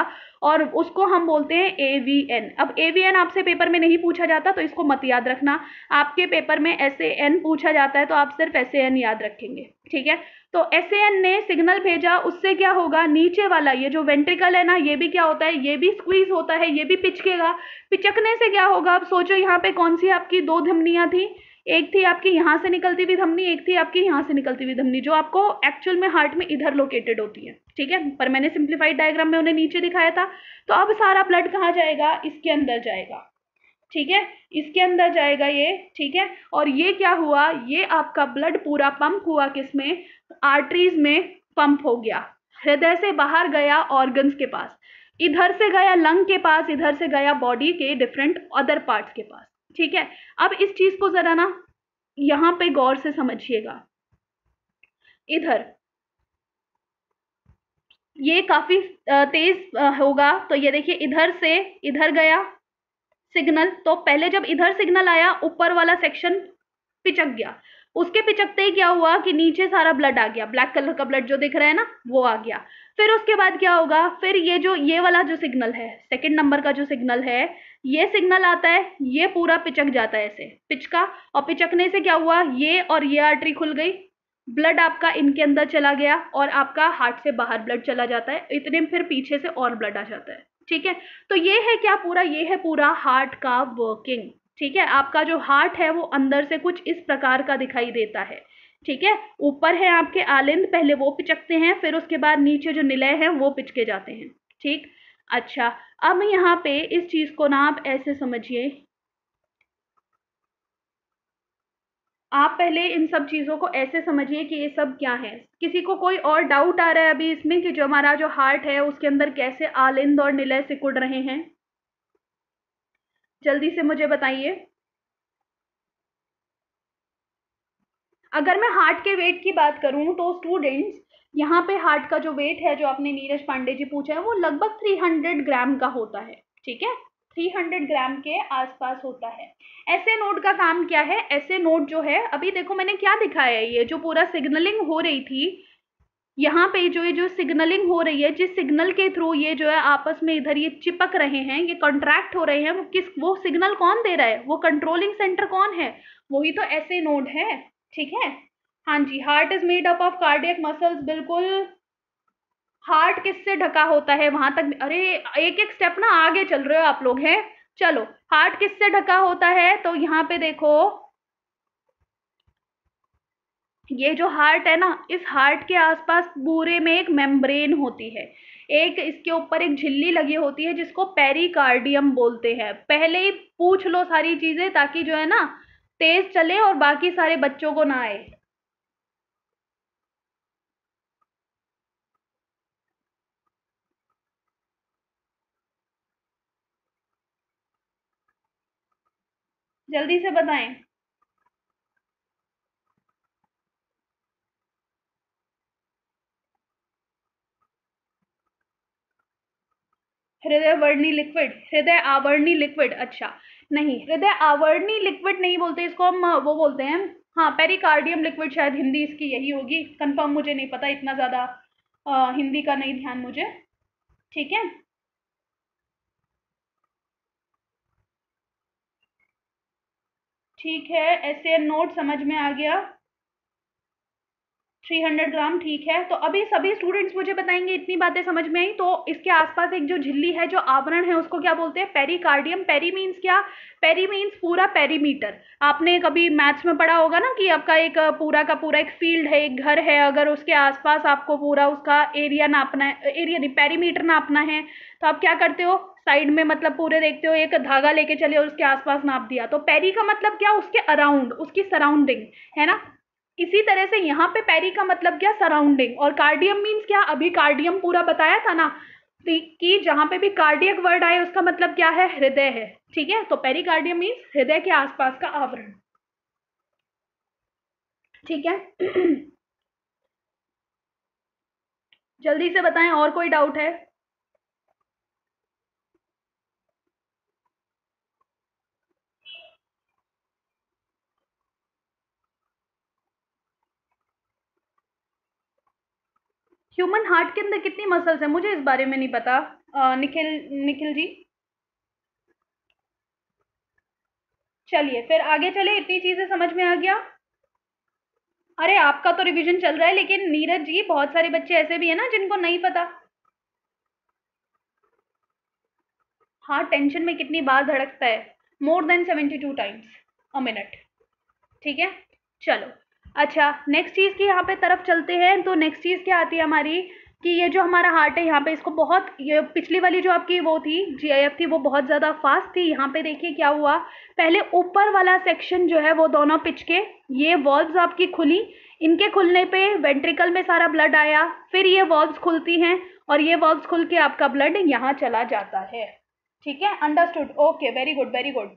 [SPEAKER 1] और उसको हम बोलते हैं ए वी एन अब ए वी एन आपसे पेपर में नहीं पूछा जाता तो इसको मत याद रखना आपके पेपर में एस ए एन पूछा जाता है तो आप सिर्फ एस ए एन याद रखेंगे ठीक है तो एस ने सिग्नल भेजा उससे क्या होगा नीचे वाला ये जो वेंट्रिकल है ना ये भी क्या होता है ये भी स्क्वीज होता है ये भी पिचकेगा पिचकने से क्या होगा आप सोचो यहाँ पे कौन सी आपकी दो धमनियाँ थी एक थी आपकी यहाँ से निकलती हुई धमनी एक थी आपकी यहाँ से निकलती हुई धमनी जो आपको एक्चुअल में हार्ट में इधर लोकेटेड होती है ठीक है पर मैंने सिंप्लीफाइड डायग्राम में उन्हें नीचे दिखाया था तो अब सारा ब्लड कहाँ जाएगा इसके अंदर जाएगा ठीक है इसके अंदर जाएगा ये ठीक है और ये क्या हुआ ये आपका ब्लड पूरा पंप हुआ किसमें आर्टरीज में पंप हो गया हृदय से बाहर गया ऑर्गन्स के पास इधर से गया लंग के पास इधर से गया बॉडी के डिफरेंट अदर पार्ट्स के पास ठीक है अब इस चीज को जरा ना यहां पे गौर से समझिएगा इधर ये काफी तेज होगा तो ये देखिए इधर से इधर गया सिग्नल तो पहले जब इधर सिग्नल आया ऊपर वाला सेक्शन पिचक गया उसके पिचकते ही क्या हुआ कि नीचे सारा ब्लड आ गया ब्लैक कलर का ब्लड जो दिख रहा है ना वो आ गया फिर उसके बाद क्या होगा फिर ये जो ये वाला जो सिग्नल है सेकंड नंबर का जो सिग्नल है ये सिग्नल आता है ये पूरा पिचक जाता है ऐसे पिचका और पिचकने से क्या हुआ ये और ये आर्टरी खुल गई ब्लड आपका इनके अंदर चला गया और आपका हार्ट से बाहर ब्लड चला जाता है इतने फिर पीछे से और ब्लड आ जाता है ठीक है तो ये है क्या पूरा ये है पूरा हार्ट का वर्किंग ठीक है आपका जो हार्ट है वो अंदर से कुछ इस प्रकार का दिखाई देता है ठीक है ऊपर है आपके आलिंद पहले वो पिचकते हैं फिर उसके बाद नीचे जो निलय है वो पिचके जाते हैं ठीक अच्छा अब यहाँ पे इस चीज को ना आप ऐसे समझिए आप पहले इन सब चीज़ों को ऐसे समझिए कि ये सब क्या है किसी को कोई और डाउट आ रहा है अभी इसमें कि जो हमारा जो हार्ट है उसके अंदर कैसे आलिंद और निलय सिकुड़ रहे हैं जल्दी से मुझे बताइए अगर मैं हार्ट के वेट की बात करूं तो स्टूडेंट्स यहाँ पे हार्ट का जो वेट है जो आपने नीरज पांडे जी पूछा है वो लगभग 300 ग्राम का होता है ठीक है 300 ग्राम के आसपास होता है ऐसे नोट का काम क्या है ऐसे नोट जो है अभी देखो मैंने क्या दिखाया है ये जो पूरा सिग्नलिंग हो रही थी यहाँ पे जो ये जो सिग्नलिंग हो रही है जिस सिग्नल के थ्रू ये जो है आपस में इधर ये चिपक रहे हैं ये कॉन्ट्रैक्ट हो रहे हैं वो किस वो सिग्नल कौन दे रहा है वो कंट्रोलिंग सेंटर कौन है वही तो ऐसे नोड है ठीक है हाँ जी heart is made up of cardiac muscles बिल्कुल हार्ट किससे ढका होता है वहां तक अरे एक एक स्टेप ना आगे चल रहे हो आप लोग हैं चलो हार्ट किससे ढका होता है तो यहाँ पे देखो ये जो हार्ट है ना इस हार्ट के आसपास पूरे में एक मेम्ब्रेन होती है एक इसके ऊपर एक झिल्ली लगी होती है जिसको पेरिकार्डियम बोलते हैं पहले ही पूछ लो सारी चीज़ें ताकि जो है ना तेज चले और बाकी सारे बच्चों को ना आए जल्दी से बताएं हृदय वर्णी लिक्विड हृदय आवरणी लिक्विड अच्छा नहीं हृदय आवरणी लिक्विड नहीं बोलते इसको हम वो बोलते हैं हाँ पेरिकार्डियम लिक्विड शायद हिंदी इसकी यही होगी कंफर्म मुझे नहीं पता इतना ज़्यादा हिंदी का नहीं ध्यान मुझे ठीक है ठीक है ऐसे नोट समझ में आ गया 300 ग्राम ठीक है तो अभी सभी स्टूडेंट्स मुझे बताएंगे इतनी बातें समझ में आई तो इसके आसपास एक जो झिल्ली है जो आवरण है उसको क्या बोलते हैं पेरिकार्डियम पेरी मीन्स क्या पेरी मीन्स पूरा पेरीमीटर आपने कभी मैथ्स में पढ़ा होगा ना कि आपका एक पूरा का पूरा एक फील्ड है एक घर है अगर उसके आसपास आपको पूरा उसका एरिया नापना है एरिया नहीं पेरीमीटर नापना है तो आप क्या करते हो साइड में मतलब पूरे देखते हो एक धागा लेके चले और उसके आसपास नाप दिया तो पेरी का मतलब क्या उसके अराउंड उसकी सराउंडिंग है ना इसी तरह से यहाँ पे पेरी का मतलब क्या सराउंडिंग और कार्डियम मीन्स क्या अभी कार्डियम पूरा बताया था ना तो कि जहाँ पे भी कार्डियक वर्ड आए उसका मतलब क्या है हृदय है ठीक है तो कार्डियम मीन्स हृदय के आसपास का आवरण ठीक है [CLEARS THROAT] जल्दी से बताएं और कोई डाउट है ह्यूमन हार्ट के अंदर कितनी मसल्स है मुझे इस बारे में नहीं पता आ, निखिल निखिल जी चलिए फिर आगे चले इतनी चीज़ें समझ में आ गया अरे आपका तो रिवीजन चल रहा है लेकिन नीरज जी बहुत सारे बच्चे ऐसे भी है ना जिनको नहीं पता हाँ टेंशन में कितनी बार धड़कता है more than seventy two times a minute ठीक है चलो अच्छा नेक्स्ट चीज़ की यहाँ पे तरफ चलते हैं तो नेक्स्ट चीज़ क्या आती है हमारी कि ये जो हमारा हार्ट है यहाँ पे इसको बहुत ये पिछली वाली जो आपकी वो थी जीआईएफ थी वो बहुत ज़्यादा फास्ट थी यहाँ पे देखिए क्या हुआ पहले ऊपर वाला सेक्शन जो है वो दोनों पिचके ये वॉल्व्स आपकी खुली इनके खुलने पे वेंट्रिकल में सारा ब्लड आया फिर ये वॉल्व्स खुलती हैं और ये वॉल्व्स खुल के आपका ब्लड यहाँ चला जाता है ठीक है understood okay very good very good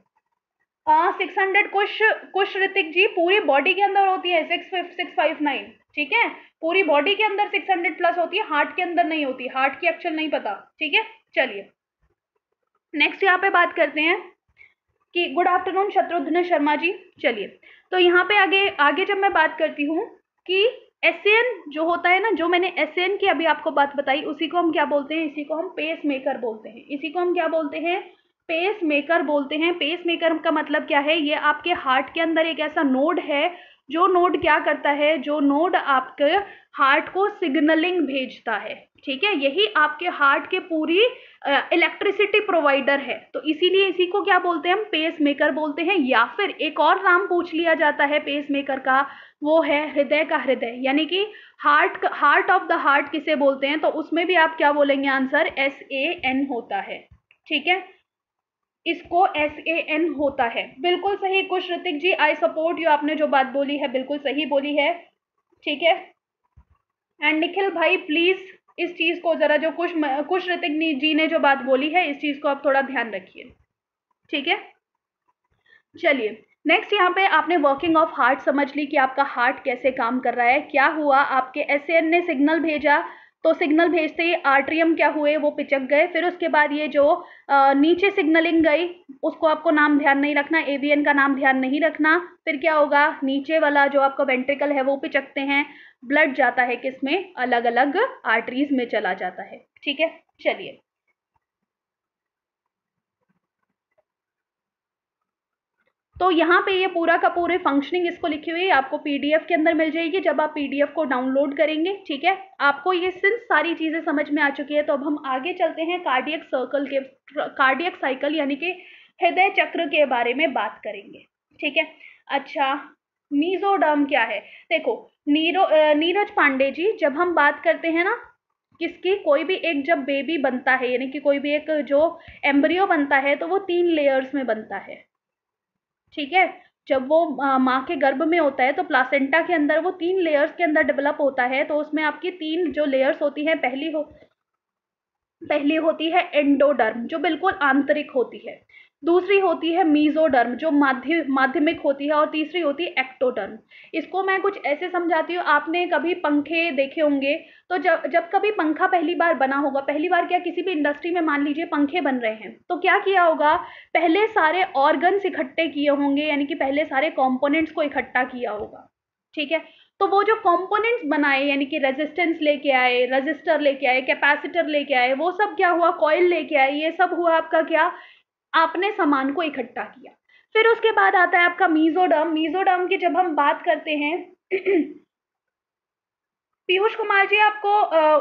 [SPEAKER 1] six हाँ, हंड्रेड कुश कुश ऋतिक जी पूरी बॉडी के अंदर होती है सिक्स सिक्स फाइव नाइन ठीक है पूरी बॉडी के अंदर सिक्स हंड्रेड प्लस होती है हार्ट के अंदर नहीं होती हार्ट की एक्चुअल नहीं पता ठीक है चलिए नेक्स्ट यहाँ पे बात करते हैं कि गुड आफ्टरनून शत्रुघ्न शर्मा जी चलिए तो यहाँ पे आगे आगे जब मैं बात करती हूँ कि एस जो होता है ना जो मैंने एस की अभी आपको बात बताई उसी को हम क्या बोलते हैं इसी को हम पेस मेकर बोलते हैं इसी को हम क्या बोलते हैं पेस मेकर बोलते हैं पेस मेकर का मतलब क्या है ये आपके हार्ट के अंदर एक ऐसा नोड है जो नोड क्या करता है जो नोड आपके हार्ट को सिग्नलिंग भेजता है ठीक है यही आपके हार्ट के पूरी इलेक्ट्रिसिटी प्रोवाइडर है तो इसीलिए इसी को क्या बोलते हैं हम पेस मेकर बोलते हैं या फिर एक और नाम पूछ लिया जाता है पेस मेकर का वो है हृदय का हृदय यानी कि heart heart of the heart किसे बोलते हैं तो उसमें भी आप क्या बोलेंगे आंसर एस ए एन होता है ठीक है इसको एस ए एन होता है बिल्कुल सही कुछ Hrithik ji I support you आपने जो बात बोली है बिल्कुल सही बोली है ठीक है एंड निखिल भाई प्लीज़ इस चीज़ को ज़रा जो कुछ कुछ ऋतिक जी ने जो बात बोली है इस चीज़ को आप थोड़ा ध्यान रखिए ठीक है चलिए नेक्स्ट यहाँ पे आपने वर्किंग ऑफ हार्ट समझ ली कि आपका हार्ट कैसे काम कर रहा है क्या हुआ आपके एस ने सिग्नल भेजा तो सिग्नल भेजते ही आर्ट्रियम क्या हुए वो पिचक गए फिर उसके बाद ये जो आ, नीचे सिग्नलिंग गई उसको आपको नाम ध्यान नहीं रखना एवीएन का नाम ध्यान नहीं रखना फिर क्या होगा नीचे वाला जो आपका वेंट्रिकल है वो पिचकते हैं ब्लड जाता है किसमें अलग अलग आर्टरीज में चला जाता है ठीक है चलिए तो यहाँ पे ये पूरा का पूरे फंक्शनिंग इसको लिखी हुई है आपको पीडीएफ के अंदर मिल जाएगी जब आप पीडीएफ को डाउनलोड करेंगे ठीक है आपको ये सिंस सारी चीज़ें समझ में आ चुकी है तो अब हम आगे चलते हैं कार्डियक सर्कल के कार्डियक साइकिल यानी कि हृदय चक्र के बारे में बात करेंगे ठीक है अच्छा मीजोडर्म क्या है देखो नीरो नीरज पांडे जी जब हम बात करते हैं ना किसकी कोई भी एक जब बेबी बनता है यानी कि कोई भी एक जो एम्ब्रियो बनता है तो वो तीन लेयर्स में बनता है ठीक है जब वो माँ के गर्भ में होता है तो प्लासेंटा के अंदर वो तीन लेयर्स के अंदर डेवलप होता है तो उसमें आपकी तीन जो लेयर्स होती हैं पहली हो पहली होती है एंडोडर्म जो बिल्कुल आंतरिक होती है दूसरी होती है मीजोडर्म जो माध्य माध्यमिक होती है और तीसरी होती है एक्टोडर्म इसको मैं कुछ ऐसे समझाती हूँ आपने कभी पंखे देखे होंगे तो जब जब कभी पंखा पहली बार बना होगा पहली बार क्या किसी भी इंडस्ट्री में मान लीजिए पंखे बन रहे हैं तो क्या किया होगा पहले सारे ऑर्गन्स इकट्ठे किए होंगे यानी कि पहले सारे कॉम्पोनेंट्स को इकट्ठा किया होगा ठीक है तो वो जो कॉम्पोनेंट्स बनाए यानी कि रेजिस्टेंस लेके आए रजिस्टर लेके आए कैपेसिटर लेके आए वो सब क्या हुआ कॉयल लेके आए ये सब हुआ आपका क्या आपने सामान को इकट्ठा किया फिर उसके बाद आता है आपका मीजोडम मीजोडम की जब हम बात करते हैं [CLEARS THROAT] पीयूष कुमार जी आपको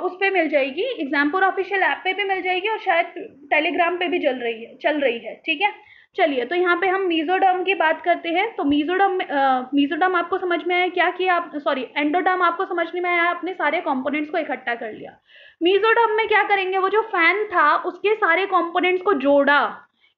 [SPEAKER 1] उस पर मिल जाएगी एग्जामपुर ऑफिशियल ऐप पे भी मिल जाएगी और शायद टेलीग्राम पे भी चल रही है चल रही है ठीक है चलिए तो यहाँ पे हम मीजोडम की बात करते हैं तो मीजोडम मीजोडम आपको समझ में आया क्या किया आप सॉरी एंडोडम आपको समझ में आया आपने सारे कंपोनेंट्स को इकट्ठा कर लिया मीजोडम में क्या करेंगे वो जो फैन था उसके सारे कंपोनेंट्स को जोड़ा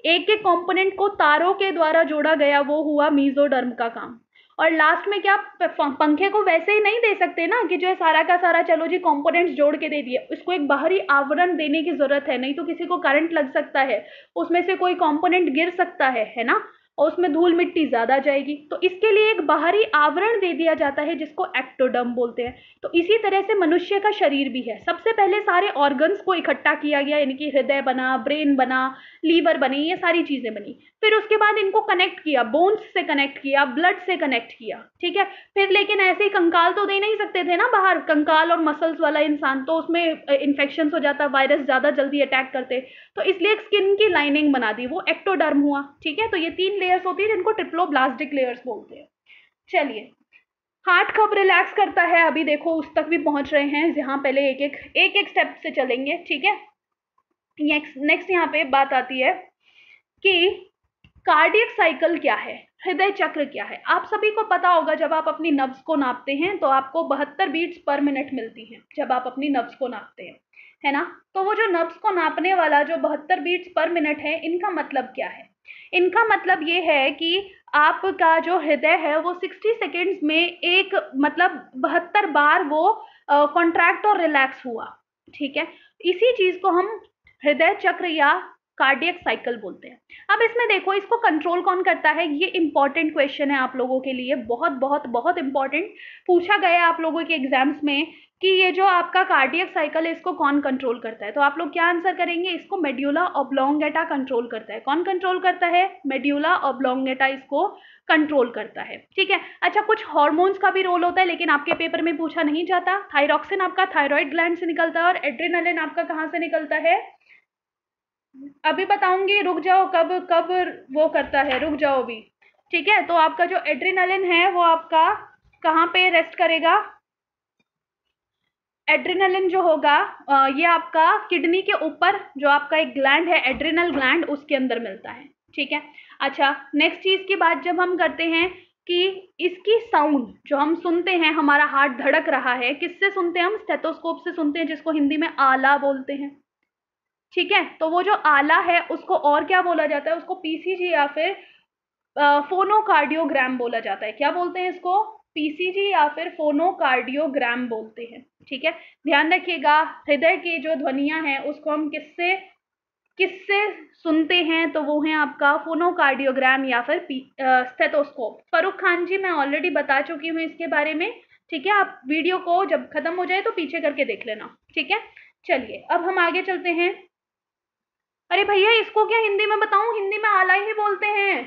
[SPEAKER 1] एक एक कंपोनेंट को तारों के द्वारा जोड़ा गया वो हुआ मीजोडर्म का काम और लास्ट में क्या पंखे को वैसे ही नहीं दे सकते ना कि जो है सारा का सारा चलो जी कंपोनेंट्स जोड़ के दे दिए उसको एक बाहरी आवरण देने की ज़रूरत है नहीं तो किसी को करंट लग सकता है उसमें से कोई कंपोनेंट गिर सकता है है ना और उसमें धूल मिट्टी ज़्यादा जाएगी तो इसके लिए एक बाहरी आवरण दे दिया जाता है जिसको एक्टोडम बोलते हैं तो इसी तरह से मनुष्य का शरीर भी है सबसे पहले सारे ऑर्गन्स को इकट्ठा किया गया यानी कि हृदय बना ब्रेन बना लीवर बने ये सारी चीज़ें बनी फिर उसके बाद इनको कनेक्ट किया बोन्स से कनेक्ट किया ब्लड से कनेक्ट किया ठीक है फिर लेकिन ऐसे ही कंकाल तो दे नहीं सकते थे ना बाहर कंकाल और मसल्स वाला इंसान तो उसमें इन्फेक्शन हो जाता वायरस ज़्यादा जल्दी अटैक करते तो इसलिए एक स्किन की लाइनिंग बना दी वो एक्टोडर्म हुआ ठीक है तो ये तीन लेयर्स होती है जिनको ट्रिप्लोब्लास्टिक लेयर्स बोलते हैं चलिए हार्ट कब रिलैक्स करता है अभी देखो उस तक भी पहुंच रहे हैं जहां पहले एक एक एक एक स्टेप से चलेंगे ठीक है नेक्स्ट नेक्स्ट यहाँ पे बात आती है कि कार्डियक साइकिल क्या है हृदय चक्र क्या है आप सभी को पता होगा जब आप अपनी नब्स को नापते हैं तो आपको बहत्तर बीट्स पर मिनट मिलती हैं जब आप अपनी नब्स को नापते हैं है ना तो वो जो नब्स को नापने वाला जो बहत्तर बीट्स पर मिनट है इनका मतलब क्या है इनका मतलब ये है कि आपका जो हृदय है वो 60 सेकेंड्स में एक मतलब बहत्तर बार वो कॉन्ट्रैक्ट और रिलैक्स हुआ ठीक है इसी चीज़ को हम हृदय चक्र या कार्डियक साइकिल बोलते हैं अब इसमें देखो इसको कंट्रोल कौन करता है ये इंपॉर्टेंट क्वेश्चन है आप लोगों के लिए बहुत बहुत बहुत इंपॉर्टेंट पूछा गया आप लोगों के एग्जाम्स में कि ये जो आपका कार्डियक साइकिल है इसको कौन कंट्रोल करता है तो आप लोग क्या आंसर करेंगे इसको मेड्यूला ऑब्लोंगेटा कंट्रोल करता है कौन कंट्रोल करता है मेड्यूला ऑब्लोंगेटा इसको कंट्रोल करता है ठीक है अच्छा कुछ हॉर्मोन्स का भी रोल होता है लेकिन आपके पेपर में पूछा नहीं जाता थाइरोक्सिन आपका थाइरॉयड ग्लैंड से निकलता है और एड्रेनलिन आपका कहाँ से निकलता है अभी बताऊंगी रुक जाओ कब कब वो करता है रुक जाओ अभी ठीक है तो आपका जो एड्रेनलिन है वो आपका कहाँ पे रेस्ट करेगा एड्रिनलिन जो होगा ये आपका किडनी के ऊपर जो आपका एक ग्लैंड है एड्रिनल ग्लैंड उसके अंदर मिलता है ठीक है अच्छा नेक्स्ट चीज़ की बात जब हम करते हैं कि इसकी साउंड जो हम सुनते हैं हमारा हार्ट धड़क रहा है किससे सुनते हैं हम स्टेथोस्कोप से सुनते हैं जिसको हिंदी में आला बोलते हैं ठीक है तो वो जो आला है उसको और क्या बोला जाता है उसको पीसीजी या फिर फोनोकार्डियोग्राम बोला जाता है क्या बोलते हैं इसको पीसीजी या फिर फोनोकार्डियोग्राम बोलते हैं ठीक है ध्यान रखिएगा हृदय की जो ध्वनियां हैं उसको हम किससे किससे सुनते हैं तो वो है आपका फोनोकार्डियोग्राम या फिर स्थेतोस्कोप फरुख खान जी मैं ऑलरेडी बता चुकी हूँ इसके बारे में ठीक है आप वीडियो को जब खत्म हो जाए तो पीछे करके देख लेना ठीक है चलिए अब हम आगे चलते हैं अरे भैया इसको क्या हिंदी में बताऊं हिंदी में आला ही बोलते हैं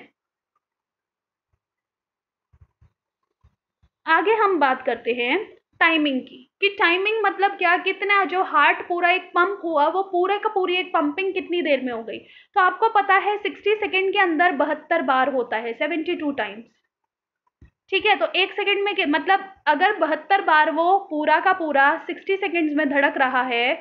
[SPEAKER 1] आगे हम बात करते हैं टाइमिंग की कि टाइमिंग मतलब क्या कितना जो हार्ट पूरा एक पंप हुआ वो पूरे का पूरी एक पंपिंग कितनी देर में हो गई तो आपको पता है सिक्सटी सेकेंड के अंदर बहत्तर बार होता है सेवेंटी टू टाइम्स ठीक है तो एक सेकेंड में मतलब अगर बहत्तर बार वो पूरा का पूरा सिक्सटी सेकेंड्स में धड़क रहा है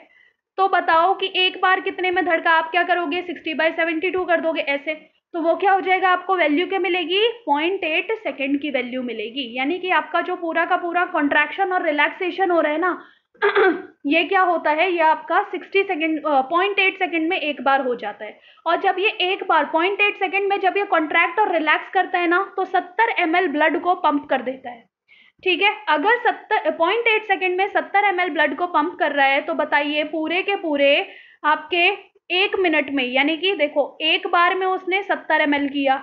[SPEAKER 1] तो बताओ कि एक बार कितने में धड़का आप क्या करोगे सिक्सटी बाई सेवेंटी टू कर दोगे ऐसे तो वो क्या हो जाएगा आपको वैल्यू क्या मिलेगी पॉइंट एट सेकेंड की वैल्यू मिलेगी यानी कि आपका जो पूरा का पूरा कॉन्ट्रैक्शन और रिलैक्सेशन हो रहा है ना [CLEARS THROAT] ये क्या होता है ये आपका 60 सेकेंड पॉइंट एट सेकेंड में एक बार हो जाता है और जब ये एक बार पॉइंट एट सेकेंड में जब ये कॉन्ट्रैक्ट और रिलैक्स करता है ना तो 70 एम ब्लड को पंप कर देता है ठीक है अगर सत्तर पॉइंट एट सेकेंड में सत्तर एम ब्लड को पंप कर रहा है तो बताइए पूरे के पूरे आपके एक मिनट में यानी कि देखो एक बार में उसने सत्तर एम किया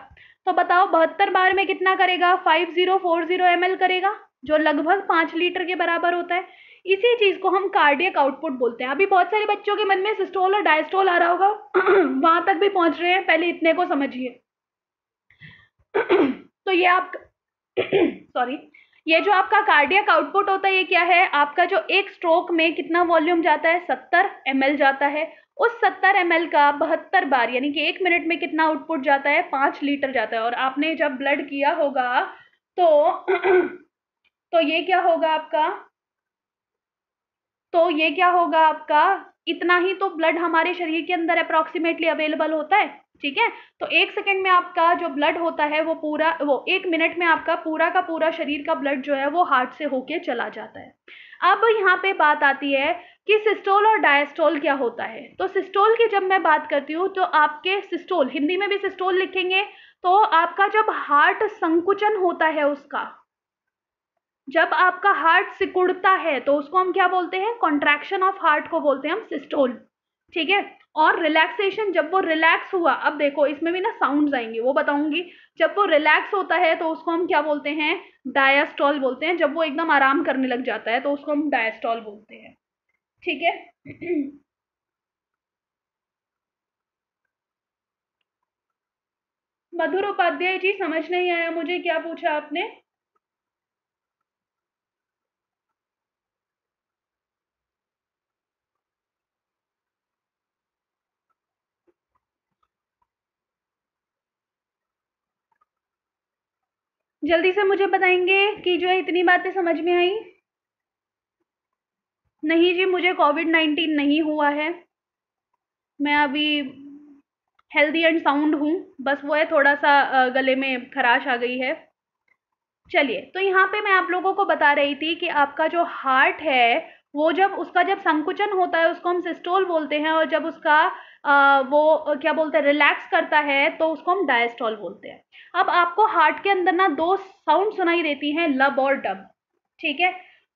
[SPEAKER 1] तो बताओ बहत्तर बार में कितना करेगा five zero four zero M करेगा जो लगभग पाँच लीटर के बराबर होता है इसी चीज़ को हम कार्डियक आउटपुट बोलते हैं अभी बहुत सारे बच्चों के मन में सिस्टोल और डायस्टोल आ रहा होगा [CLEARS THROAT] वहां तक भी पहुंच रहे हैं पहले इतने को समझिए [CLEARS THROAT] तो ये आप सॉरी [CLEARS THROAT] ये जो आपका कार्डियक आउटपुट होता है ये क्या है आपका जो एक स्ट्रोक में कितना वॉल्यूम जाता है सत्तर एम जाता है उस 70 एम का बहत्तर बार यानी कि एक मिनट में कितना आउटपुट जाता है पाँच लीटर जाता है और आपने जब ब्लड किया होगा तो [CLEARS THROAT] तो ये क्या होगा आपका तो ये क्या होगा आपका इतना ही तो ब्लड हमारे शरीर के अंदर अप्रोक्सीमेटली अवेलेबल होता है ठीक है तो एक सेकेंड में आपका जो ब्लड होता है वो पूरा वो एक मिनट में आपका पूरा का पूरा शरीर का ब्लड जो है वो हार्ट से होके चला जाता है अब यहाँ पे बात आती है कि सिस्टोल और डायस्टोल क्या होता है तो सिस्टोल की जब मैं बात करती हूँ तो आपके सिस्टोल हिंदी में भी सिस्टोल लिखेंगे तो आपका जब हार्ट संकुचन होता है उसका जब आपका हार्ट सिकुड़ता है तो उसको हम क्या बोलते हैं कॉन्ट्रैक्शन ऑफ हार्ट को बोलते हैं हम सिस्टोल ठीक है और रिलैक्सेशन जब वो रिलैक्स हुआ अब देखो इसमें भी ना साउंड्स आएंगे वो बताऊंगी जब वो रिलैक्स होता है तो उसको हम क्या बोलते हैं डायस्टॉल बोलते हैं जब वो एकदम आराम करने लग जाता है तो उसको हम डायस्टॉल बोलते हैं ठीक है [CLEARS THROAT] मधुर उपाध्याय जी समझ नहीं आया मुझे क्या पूछा आपने जल्दी से मुझे बताएंगे कि जो है इतनी बातें समझ में आई नहीं जी मुझे कोविड नाइन्टीन नहीं हुआ है मैं अभी हेल्दी एंड साउंड हूँ बस वो है थोड़ा सा गले में खराश आ गई है चलिए तो यहाँ पे मैं आप लोगों को बता रही थी कि आपका जो हार्ट है वो जब उसका जब संकुचन होता है उसको हम सिस्टोल बोलते हैं और जब उसका आ, वो क्या बोलते हैं रिलैक्स करता है तो उसको हम डायस्टॉल बोलते हैं अब आपको हार्ट के अंदर ना दो साउंड सुनाई देती हैं लब और डब ठीक है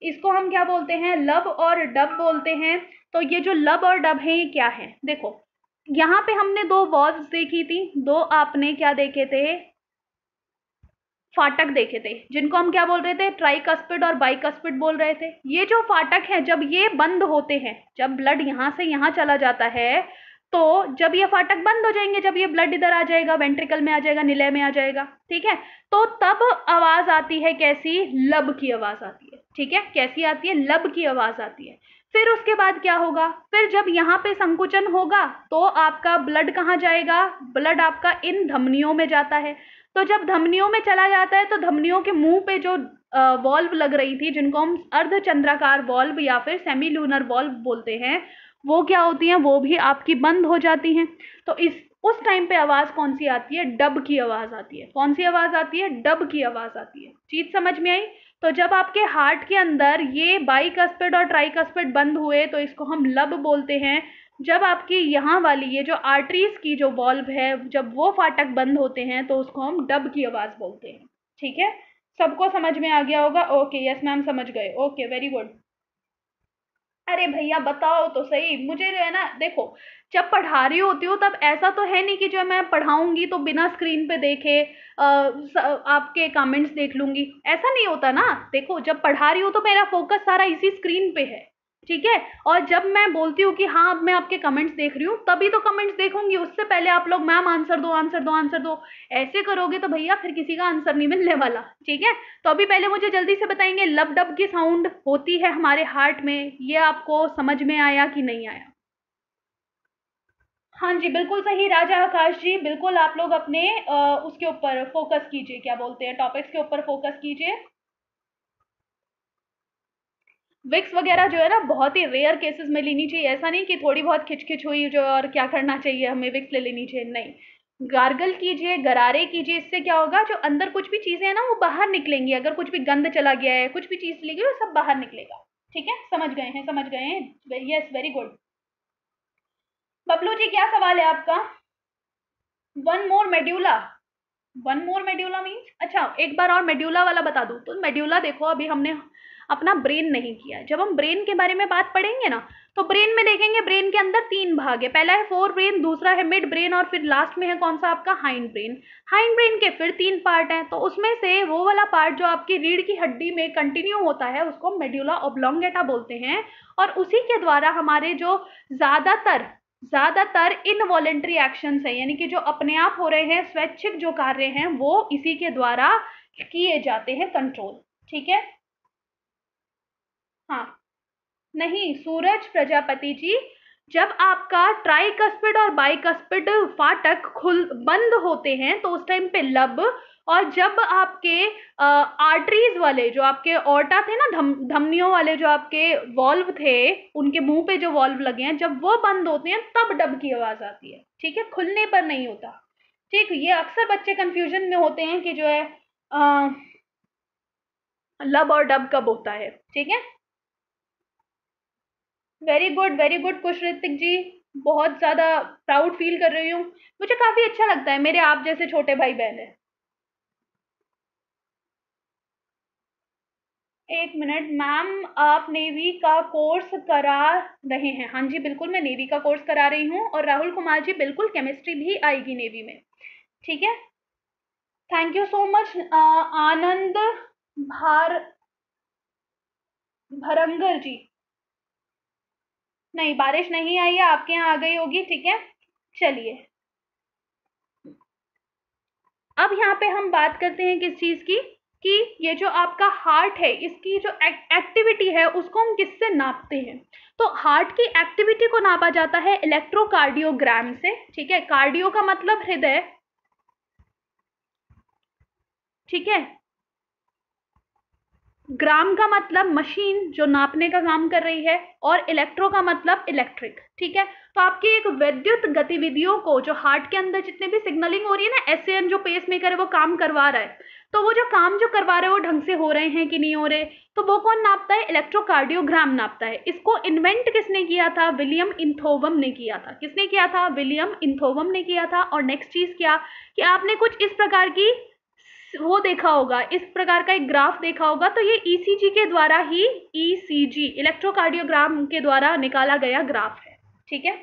[SPEAKER 1] इसको हम क्या बोलते हैं लब और डब बोलते हैं तो ये जो लब और डब है ये क्या है देखो यहाँ पे हमने दो वॉल्व देखी थी दो आपने क्या देखे थे फाटक देखे थे जिनको हम क्या बोल रहे थे ट्राइकस्पिड और बाइकस्पिड बोल रहे थे ये जो फाटक हैं जब ये बंद होते हैं जब ब्लड यहाँ से यहाँ चला जाता है तो जब ये फाटक बंद हो जाएंगे जब ये ब्लड इधर आ जाएगा वेंट्रिकल में आ जाएगा निलय में आ जाएगा ठीक है तो तब आवाज आती है कैसी लब की आवाज आती है ठीक है कैसी आती है लब की आवाज आती है फिर उसके बाद क्या होगा फिर जब यहाँ पे संकुचन होगा तो आपका ब्लड कहाँ जाएगा ब्लड आपका इन धमनियों में जाता है तो जब धमनियों में चला जाता है तो धमनियों के मुंह पे जो वॉल्व लग रही थी जिनको हम अर्धचंद्राकार वॉल्व या फिर सेमी लूनर वॉल्व बोलते हैं वो क्या होती हैं वो भी आपकी बंद हो जाती हैं तो इस उस टाइम पे आवाज़ कौन सी आती है डब की आवाज़ आती है कौन सी आवाज़ आती है डब की आवाज़ आती है चीज़ समझ में आई तो जब आपके हार्ट के अंदर ये बाई और ट्राई बंद हुए तो इसको हम लब बोलते हैं जब आपकी यहाँ वाली ये जो आर्टरीज की जो बॉल्ब है जब वो फाटक बंद होते हैं तो उसको हम डब की आवाज़ बोलते हैं ठीक है सबको समझ में आ गया होगा ओके यस मैम समझ गए ओके वेरी गुड अरे भैया बताओ तो सही मुझे जो है ना देखो जब पढ़ा रही होती हूँ तब ऐसा तो है नहीं कि जो मैं पढ़ाऊँगी तो बिना स्क्रीन पे देखे आ, आपके कमेंट्स देख लूँगी ऐसा नहीं होता ना देखो जब पढ़ा रही हूँ तो मेरा फोकस सारा इसी स्क्रीन पे है ठीक है और जब मैं बोलती हूँ कि हाँ अब मैं आपके कमेंट्स देख रही हूँ तभी तो कमेंट्स देखूंगी उससे पहले आप लोग मैम आंसर दो आंसर दो आंसर दो ऐसे करोगे तो भैया फिर किसी का आंसर नहीं मिलने वाला ठीक है तो अभी पहले मुझे जल्दी से बताएंगे लब डब की साउंड होती है हमारे हार्ट में ये आपको समझ में आया कि नहीं आया हाँ जी बिल्कुल सही राजा आकाश जी बिल्कुल आप लोग अपने आ, उसके ऊपर फोकस कीजिए क्या बोलते हैं टॉपिक्स के ऊपर फोकस कीजिए विक्स वगैरह जो है ना बहुत ही रेयर केसेस में लेनी चाहिए ऐसा नहीं कि थोड़ी बहुत खिचखिच हुई जो और क्या करना चाहिए हमें विक्स ले लेनी चाहिए नहीं गार्गल कीजिए गरारे कीजिए इससे क्या होगा जो अंदर कुछ भी चीज़ें हैं ना वो बाहर निकलेंगी अगर कुछ भी गंद चला गया है कुछ भी चीज़ चली गई वो सब बाहर निकलेगा ठीक है समझ गए हैं समझ गए हैं yes very good Bablu ji क्या सवाल है आपका one more medulla one more medulla means अच्छा एक बार और मेड्यूला वाला बता दूँ तो मेड्यूला देखो अभी हमने अपना ब्रेन नहीं किया जब हम ब्रेन के बारे में बात पढ़ेंगे ना तो ब्रेन में देखेंगे ब्रेन के अंदर तीन भाग है पहला है फोर ब्रेन दूसरा है मिड ब्रेन और फिर लास्ट में है कौन सा आपका हाइंड ब्रेन हाइंड ब्रेन के फिर तीन पार्ट हैं तो उसमें से वो वाला पार्ट जो आपकी रीढ़ की हड्डी में कंटिन्यू होता है उसको मेड्यूला ओब्लोंगेटा बोलते हैं और उसी के द्वारा हमारे जो ज़्यादातर ज़्यादातर इनवॉलेंट्री एक्शंस हैं यानी कि जो अपने आप हो रहे हैं स्वैच्छिक जो कार्य हैं वो इसी के द्वारा किए जाते हैं कंट्रोल ठीक है हाँ नहीं सूरज प्रजापति जी जब आपका ट्राइकस्पिड और बाइकस्पिड फाटक खुल बंद होते हैं तो उस टाइम पे लब और जब आपके आर्टरीज वाले जो आपके ओटा थे ना धम धमनियों वाले जो आपके वॉल्व थे उनके मुंह पे जो वॉल्व लगे हैं जब वो बंद होते हैं तब डब की आवाज़ आती है ठीक है खुलने पर नहीं होता ठीक ये अक्सर बच्चे कंफ्यूजन में होते हैं कि जो है आ, लब और डब कब होता है ठीक है very good very good Kush Hrithik ji बहुत ज़्यादा प्राउड फील कर रही हूँ मुझे काफ़ी अच्छा लगता है मेरे आप जैसे छोटे भाई बहन एक मिनट मैम आप नेवी का कोर्स करा रहे हैं हाँ जी बिल्कुल मैं नेवी का कोर्स करा रही हूँ और राहुल कुमार जी बिल्कुल केमिस्ट्री भी आएगी नेवी में ठीक है thank you so much Anand भार भरंगर जी नहीं बारिश नहीं आई है आपके यहाँ आ गई होगी ठीक है चलिए अब यहाँ पे हम बात करते हैं किस चीज़ की कि ये जो आपका हार्ट है इसकी जो एक्टिविटी है उसको हम किससे नापते हैं तो हार्ट की एक्टिविटी को नापा जाता है इलेक्ट्रोकार्डियोग्राम से ठीक है कार्डियो का मतलब हृदय ठीक है ग्राम का मतलब मशीन जो नापने का काम कर रही है और इलेक्ट्रो का मतलब इलेक्ट्रिक ठीक है तो आपकी एक वैद्युत गतिविधियों को जो हार्ट के अंदर जितने भी सिग्नलिंग हो रही है ना एस जो पेस मेकर है वो काम करवा रहा है तो वो जो काम जो करवा रहे हैं वो ढंग से हो रहे हैं कि नहीं हो रहे तो वो कौन नापता है इलेक्ट्रोकार्डियोग्राम नापता है इसको इन्वेंट किसने किया था विलियम इंथोवम ने किया था किसने किया था विलियम इंथोवम ने किया था और नेक्स्ट चीज़ क्या कि आपने कुछ इस प्रकार की वो देखा होगा इस प्रकार का एक ग्राफ देखा होगा तो ये ईसीजी e के द्वारा ही ईसीजी e इलेक्ट्रोकार्डियोग्राम के द्वारा निकाला गया ग्राफ है ठीक है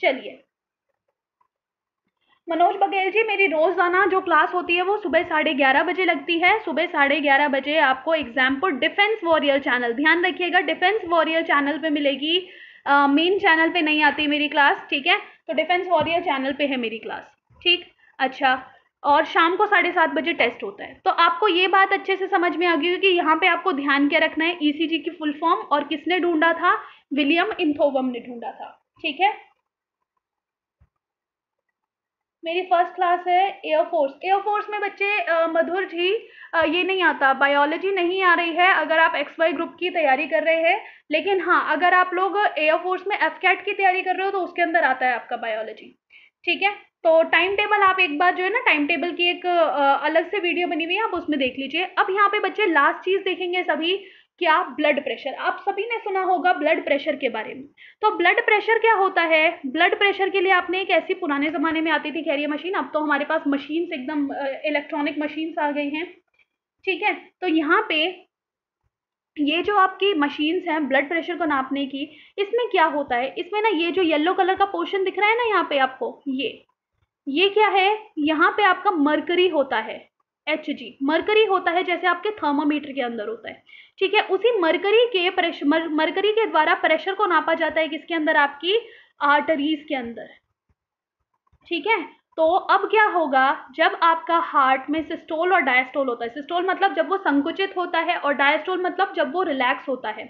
[SPEAKER 1] चलिए मनोज बघेल जी मेरी रोज़ाना जो क्लास होती है वो सुबह साढ़े ग्यारह बजे लगती है सुबह साढ़े ग्यारह बजे आपको एग्जाम्पल डिफेंस वॉरियर चैनल ध्यान रखिएगा डिफेंस वॉरियर चैनल पे मिलेगी मेन uh, चैनल पे नहीं आती मेरी क्लास ठीक है तो डिफेंस वॉरियर चैनल पे है मेरी क्लास ठीक अच्छा और शाम को साढ़े सात बजे टेस्ट होता है तो आपको ये बात अच्छे से समझ में आ गई कि यहाँ पे आपको ध्यान क्या रखना है ईसीजी e की फुल फॉर्म और किसने ढूंढा था विलियम इंथोवम ने ढूंढा था ठीक है मेरी फर्स्ट क्लास है एयरफोर्स एयरफोर्स में बच्चे मधुर जी आ, ये नहीं आता बायोलॉजी नहीं आ रही है अगर आप एक्स वाई ग्रुप की तैयारी कर रहे हैं लेकिन हाँ अगर आप लोग एयरफोर्स में एफ कैट की तैयारी कर रहे हो तो उसके अंदर आता है आपका बायोलॉजी ठीक है तो टाइम टेबल आप एक बार जो है ना टाइम टेबल की एक अलग से वीडियो बनी हुई है आप उसमें देख लीजिए अब यहाँ पे बच्चे लास्ट चीज़ देखेंगे सभी क्या ब्लड प्रेशर आप सभी ने सुना होगा ब्लड प्रेशर के बारे में तो ब्लड प्रेशर क्या होता है ब्लड प्रेशर के लिए आपने एक ऐसी पुराने ज़माने में आती थी कैरियर मशीन अब तो हमारे पास मशीन्स एकदम इलेक्ट्रॉनिक मशीन्स आ गई हैं ठीक है तो यहाँ पे ये जो आपकी मशीन्स हैं ब्लड प्रेशर को नापने की इसमें क्या होता है इसमें ना ये जो येलो कलर का पोर्शन दिख रहा है ना यहाँ पे आपको ये ये क्या है यहाँ पे आपका मरकरी होता है एच जी मरकरी होता है जैसे आपके थर्मोमीटर के अंदर होता है ठीक है उसी मरकरी के प्रेशर मर, मरकरी के द्वारा प्रेशर को नापा जाता है किसके अंदर आपकी आर्टरीज के अंदर ठीक है तो अब क्या होगा जब आपका हार्ट में सिस्टोल और डायस्टोल होता है सिस्टोल मतलब जब वो संकुचित होता है और डायस्टोल मतलब जब वो रिलैक्स होता है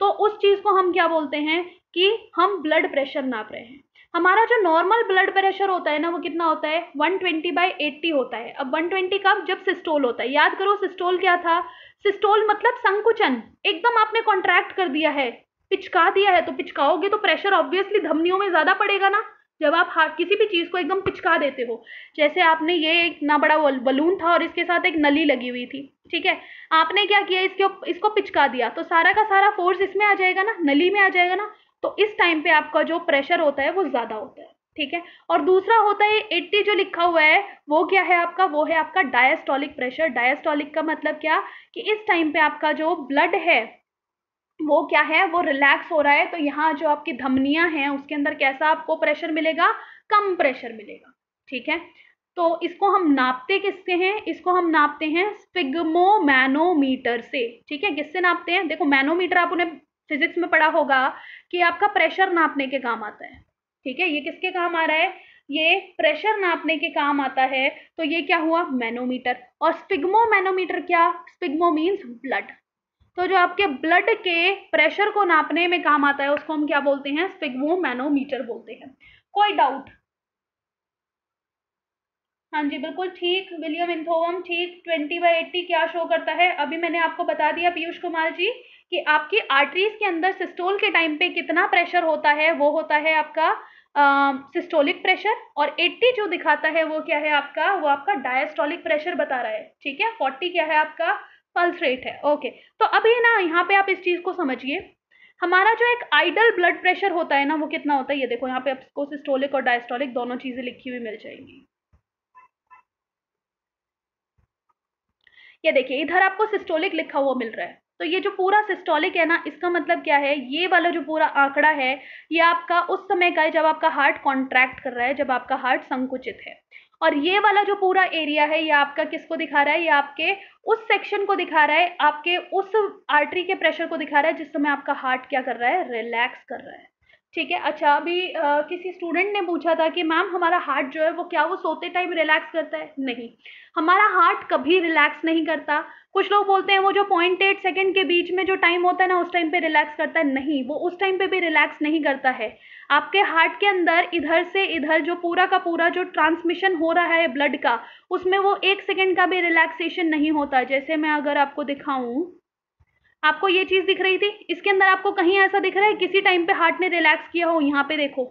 [SPEAKER 1] तो उस चीज़ को हम क्या बोलते हैं कि हम ब्लड प्रेशर नाप रहे हैं हमारा जो नॉर्मल ब्लड प्रेशर होता है ना वो कितना होता है 120 ट्वेंटी बाई एट्टी होता है अब 120 ट्वेंटी कब जब सिस्टोल होता है याद करो सिस्टोल क्या था सिस्टोल मतलब संकुचन एकदम आपने कॉन्ट्रैक्ट कर दिया है पिचका दिया है तो पिचकाओगे तो प्रेशर ऑब्वियसली धमनियों में ज़्यादा पड़ेगा ना जब आप हाथ किसी भी चीज़ को एकदम पिचका देते हो जैसे आपने ये एक ना बड़ा बलून था और इसके साथ एक नली लगी हुई थी ठीक है आपने क्या किया इसके इसको पिचका दिया तो सारा का सारा फोर्स इसमें आ जाएगा ना नली में आ जाएगा ना तो इस टाइम पे आपका जो प्रेशर होता है वो ज़्यादा होता है ठीक है और दूसरा होता है एट्टी जो लिखा हुआ है वो क्या है आपका वो है आपका डायस्टॉलिक प्रेशर डायस्टॉलिक का मतलब क्या कि इस टाइम पे आपका जो ब्लड है वो क्या है वो रिलैक्स हो रहा है तो यहाँ जो आपकी धमनियां हैं उसके अंदर कैसा आपको प्रेशर मिलेगा कम प्रेशर मिलेगा ठीक है तो इसको हम नापते किससे हैं इसको हम नापते हैं स्पिग्मो मैनोमीटर से ठीक है किससे नापते हैं देखो मैनोमीटर आप उन्हें फिजिक्स में पढ़ा होगा कि आपका प्रेशर नापने के काम आता है ठीक है ये किसके काम आ रहा है ये प्रेशर नापने के काम आता है तो ये क्या हुआ मैनोमीटर और मैनोमीटर क्या स्पिग्मो मीन्स ब्लड तो जो आपके ब्लड के प्रेशर को नापने में काम आता है उसको हम क्या बोलते हैं मैनोमीटर बोलते हैं कोई डाउट हाँ जी बिल्कुल ठीक विलियम इंथोवम ठीक ट्वेंटी बाई एट्टी क्या शो करता है अभी मैंने आपको बता दिया पीयूष कुमार जी कि आपके आर्टरीज के अंदर सिस्टोल के टाइम पे कितना प्रेशर होता है वो होता है आपका सिस्टोलिक प्रेशर और 80 जो दिखाता है वो क्या है आपका वो आपका डायस्टोलिक प्रेशर बता रहा है ठीक है 40 क्या है आपका पल्स रेट है ओके तो अभी ना यहाँ पे आप इस चीज़ को समझिए हमारा जो एक आइडल ब्लड प्रेशर होता है ना वो कितना होता है ये देखो यहाँ पे आपको सिस्टोलिक और डायस्टोलिक दोनों चीज़ें लिखी हुई मिल जाएंगी ये देखिए इधर आपको सिस्टोलिक लिखा हुआ मिल रहा है तो ये जो पूरा सिस्टोलिक है ना इसका मतलब क्या है ये वाला जो पूरा आंकड़ा है ये आपका उस समय का है जब आपका हार्ट कॉन्ट्रैक्ट कर रहा है जब आपका हार्ट संकुचित है और ये वाला जो पूरा एरिया है ये आपका किसको दिखा रहा है ये आपके उस सेक्शन को दिखा रहा है आपके उस आर्टरी के प्रेशर को दिखा रहा है जिस समय आपका हार्ट क्या कर रहा है रिलैक्स कर रहा है ठीक है अच्छा अभी आ, किसी स्टूडेंट ने पूछा था कि मैम हमारा हार्ट जो है वो क्या वो सोते टाइम रिलैक्स करता है नहीं हमारा हार्ट कभी रिलैक्स नहीं करता कुछ लोग बोलते हैं वो जो पॉइंट एट सेकेंड के बीच में जो टाइम होता है ना उस टाइम पे रिलैक्स करता है नहीं वो उस टाइम पे भी रिलैक्स नहीं करता है आपके हार्ट के अंदर इधर से इधर जो पूरा का पूरा जो ट्रांसमिशन हो रहा है ब्लड का उसमें वो एक सेकेंड का भी रिलैक्सेशन नहीं होता जैसे मैं अगर आपको दिखाऊं आपको ये चीज़ दिख रही थी इसके अंदर आपको कहीं ऐसा दिख रहा है किसी टाइम पे हार्ट ने रिलैक्स किया हो यहाँ पे देखो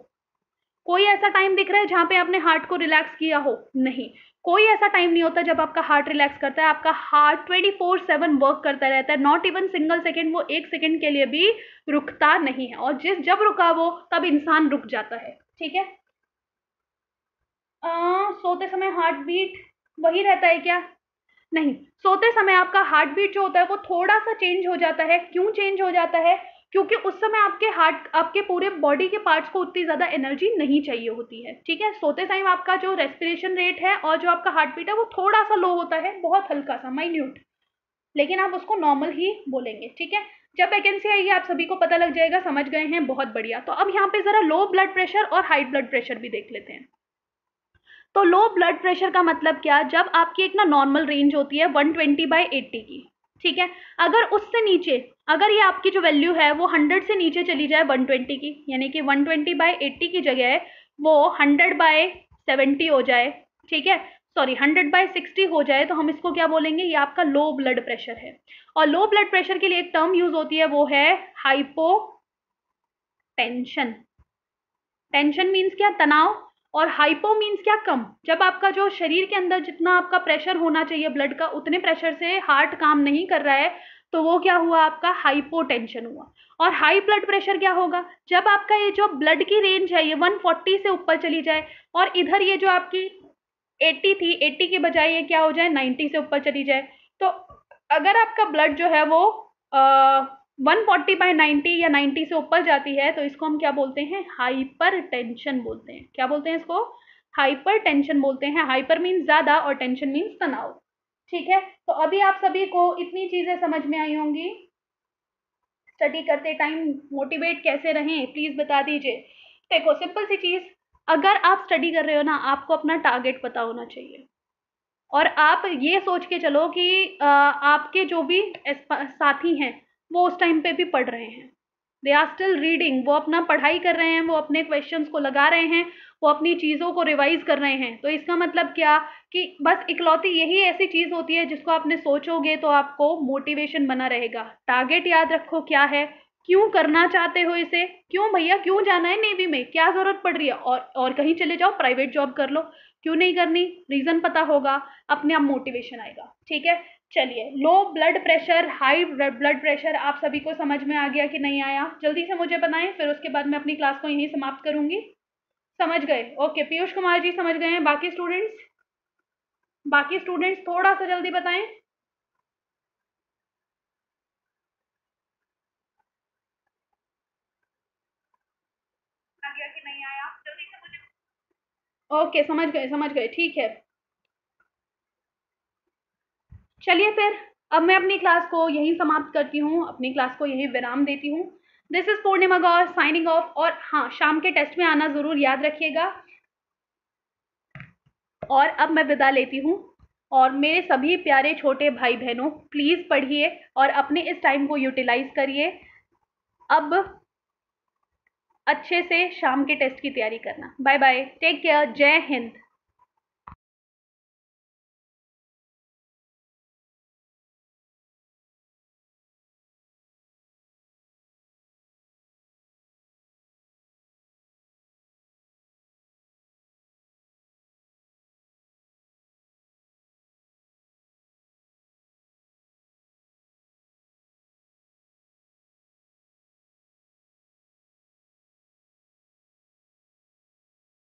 [SPEAKER 1] कोई ऐसा टाइम दिख रहा है जहां पे आपने हार्ट को रिलैक्स किया हो नहीं कोई ऐसा टाइम नहीं होता जब आपका हार्ट रिलैक्स करता है आपका heart twenty four seven work करता रहता है नॉट इवन सिंगल सेकेंड वो एक सेकेंड के लिए भी रुकता नहीं है और जिस जब रुका वो तब इंसान रुक जाता है ठीक है आ, अं, सोते समय हार्ट बीट वही रहता है क्या नहीं सोते समय आपका हार्ट बीट जो होता है वो थोड़ा सा चेंज हो जाता है क्यों चेंज हो जाता है क्योंकि उस समय आपके हार्ट आपके पूरे बॉडी के पार्ट्स को उतनी ज़्यादा एनर्जी नहीं चाहिए होती है ठीक है सोते टाइम आपका जो रेस्पिरेशन रेट है और जो आपका हार्ट बीट है वो थोड़ा सा लो होता है बहुत हल्का सा माइन्यूट लेकिन आप उसको नॉर्मल ही बोलेंगे ठीक है जब वैकेंसी आएगी आप सभी को पता लग जाएगा समझ गए हैं बहुत बढ़िया तो अब यहाँ पे ज़रा लो ब्लड प्रेशर और हाई ब्लड प्रेशर भी देख लेते हैं तो लो ब्लड प्रेशर का मतलब क्या जब आपकी एक ना नॉर्मल रेंज होती है 120 ट्वेंटी बाई एट्टी की ठीक है अगर उससे नीचे अगर ये आपकी जो वैल्यू है वो हंड्रेड से नीचे चली जाए वन ट्वेंटी की यानी कि वन ट्वेंटी बाय एट्टी की जगह वो हंड्रेड बाय सेवेंटी हो जाए ठीक है सॉरी हंड्रेड बाय सिक्सटी हो जाए तो हम इसको क्या बोलेंगे ये आपका लो ब्लड प्रेशर है और लो ब्लड प्रेशर के लिए एक टर्म यूज होती है वो है हाइपो टेंशन टेंशन मीन्स क्या तनाव और हाइपो मीन्स क्या कम जब आपका जो शरीर के अंदर जितना आपका प्रेशर होना चाहिए ब्लड का उतने प्रेशर से हार्ट काम नहीं कर रहा है तो वो क्या हुआ आपका हाइपोटेंशन हुआ और हाई ब्लड प्रेशर क्या होगा जब आपका ये जो ब्लड की रेंज है ये 140 से ऊपर चली जाए और इधर ये जो आपकी 80 थी 80 के बजाय ये क्या हो जाए 90 से ऊपर चली जाए तो अगर आपका ब्लड जो है वो वन फोर्टी बाई नाइन्टी या नाइन्टी से ऊपर जाती है तो इसको हम क्या बोलते हैं हाइपर टेंशन बोलते हैं क्या बोलते हैं इसको हाइपर टेंशन बोलते हैं हाइपर मीन्स ज़्यादा और टेंशन मीन्स तनाव ठीक है तो अभी आप सभी को इतनी चीज़ें समझ में आई होंगी स्टडी करते टाइम मोटिवेट कैसे रहें प्लीज़ बता दीजिए देखो सिंपल सी चीज़ अगर आप स्टडी कर रहे हो ना आपको अपना टारगेट पता होना चाहिए और आप ये सोच के चलो कि आपके जो भी साथी हैं वो उस टाइम पे भी पढ़ रहे हैं दे आर स्टिल रीडिंग वो अपना पढ़ाई कर रहे हैं वो अपने क्वेश्चंस को लगा रहे हैं वो अपनी चीज़ों को रिवाइज कर रहे हैं तो इसका मतलब क्या कि बस इकलौती यही ऐसी चीज़ होती है जिसको आपने सोचोगे तो आपको मोटिवेशन बना रहेगा टारगेट याद रखो क्या है क्यों करना चाहते हो इसे क्यों भैया क्यों जाना है नेवी में क्या ज़रूरत पड़ रही है और और कहीं चले जाओ प्राइवेट जॉब कर लो क्यों नहीं करनी रीज़न पता होगा अपने आप मोटिवेशन आएगा ठीक है चलिए लो blood pressure high blood pressure आप सभी को समझ में आ गया कि नहीं आया जल्दी से मुझे बताएं फिर उसके बाद मैं अपनी क्लास को यहीं समाप्त करूंगी समझ गए ओके पीयूष कुमार जी समझ गए हैं बाकी स्टूडेंट्स बाकी स्टूडेंट्स थोड़ा सा जल्दी बताएं ओके okay, समझ गए समझ गए ठीक है चलिए फिर अब मैं अपनी क्लास को यहीं समाप्त करती हूँ अपनी क्लास को यहीं विराम देती हूँ this is Purnima Gaur signing off और हाँ शाम के टेस्ट में आना जरूर याद रखिएगा और अब मैं विदा लेती हूँ और मेरे सभी प्यारे छोटे भाई बहनों प्लीज़ पढ़िए और अपने इस टाइम को यूटिलाइज करिए अब अच्छे से शाम के टेस्ट की तैयारी करना बाय बाय टेक केयर जय हिंद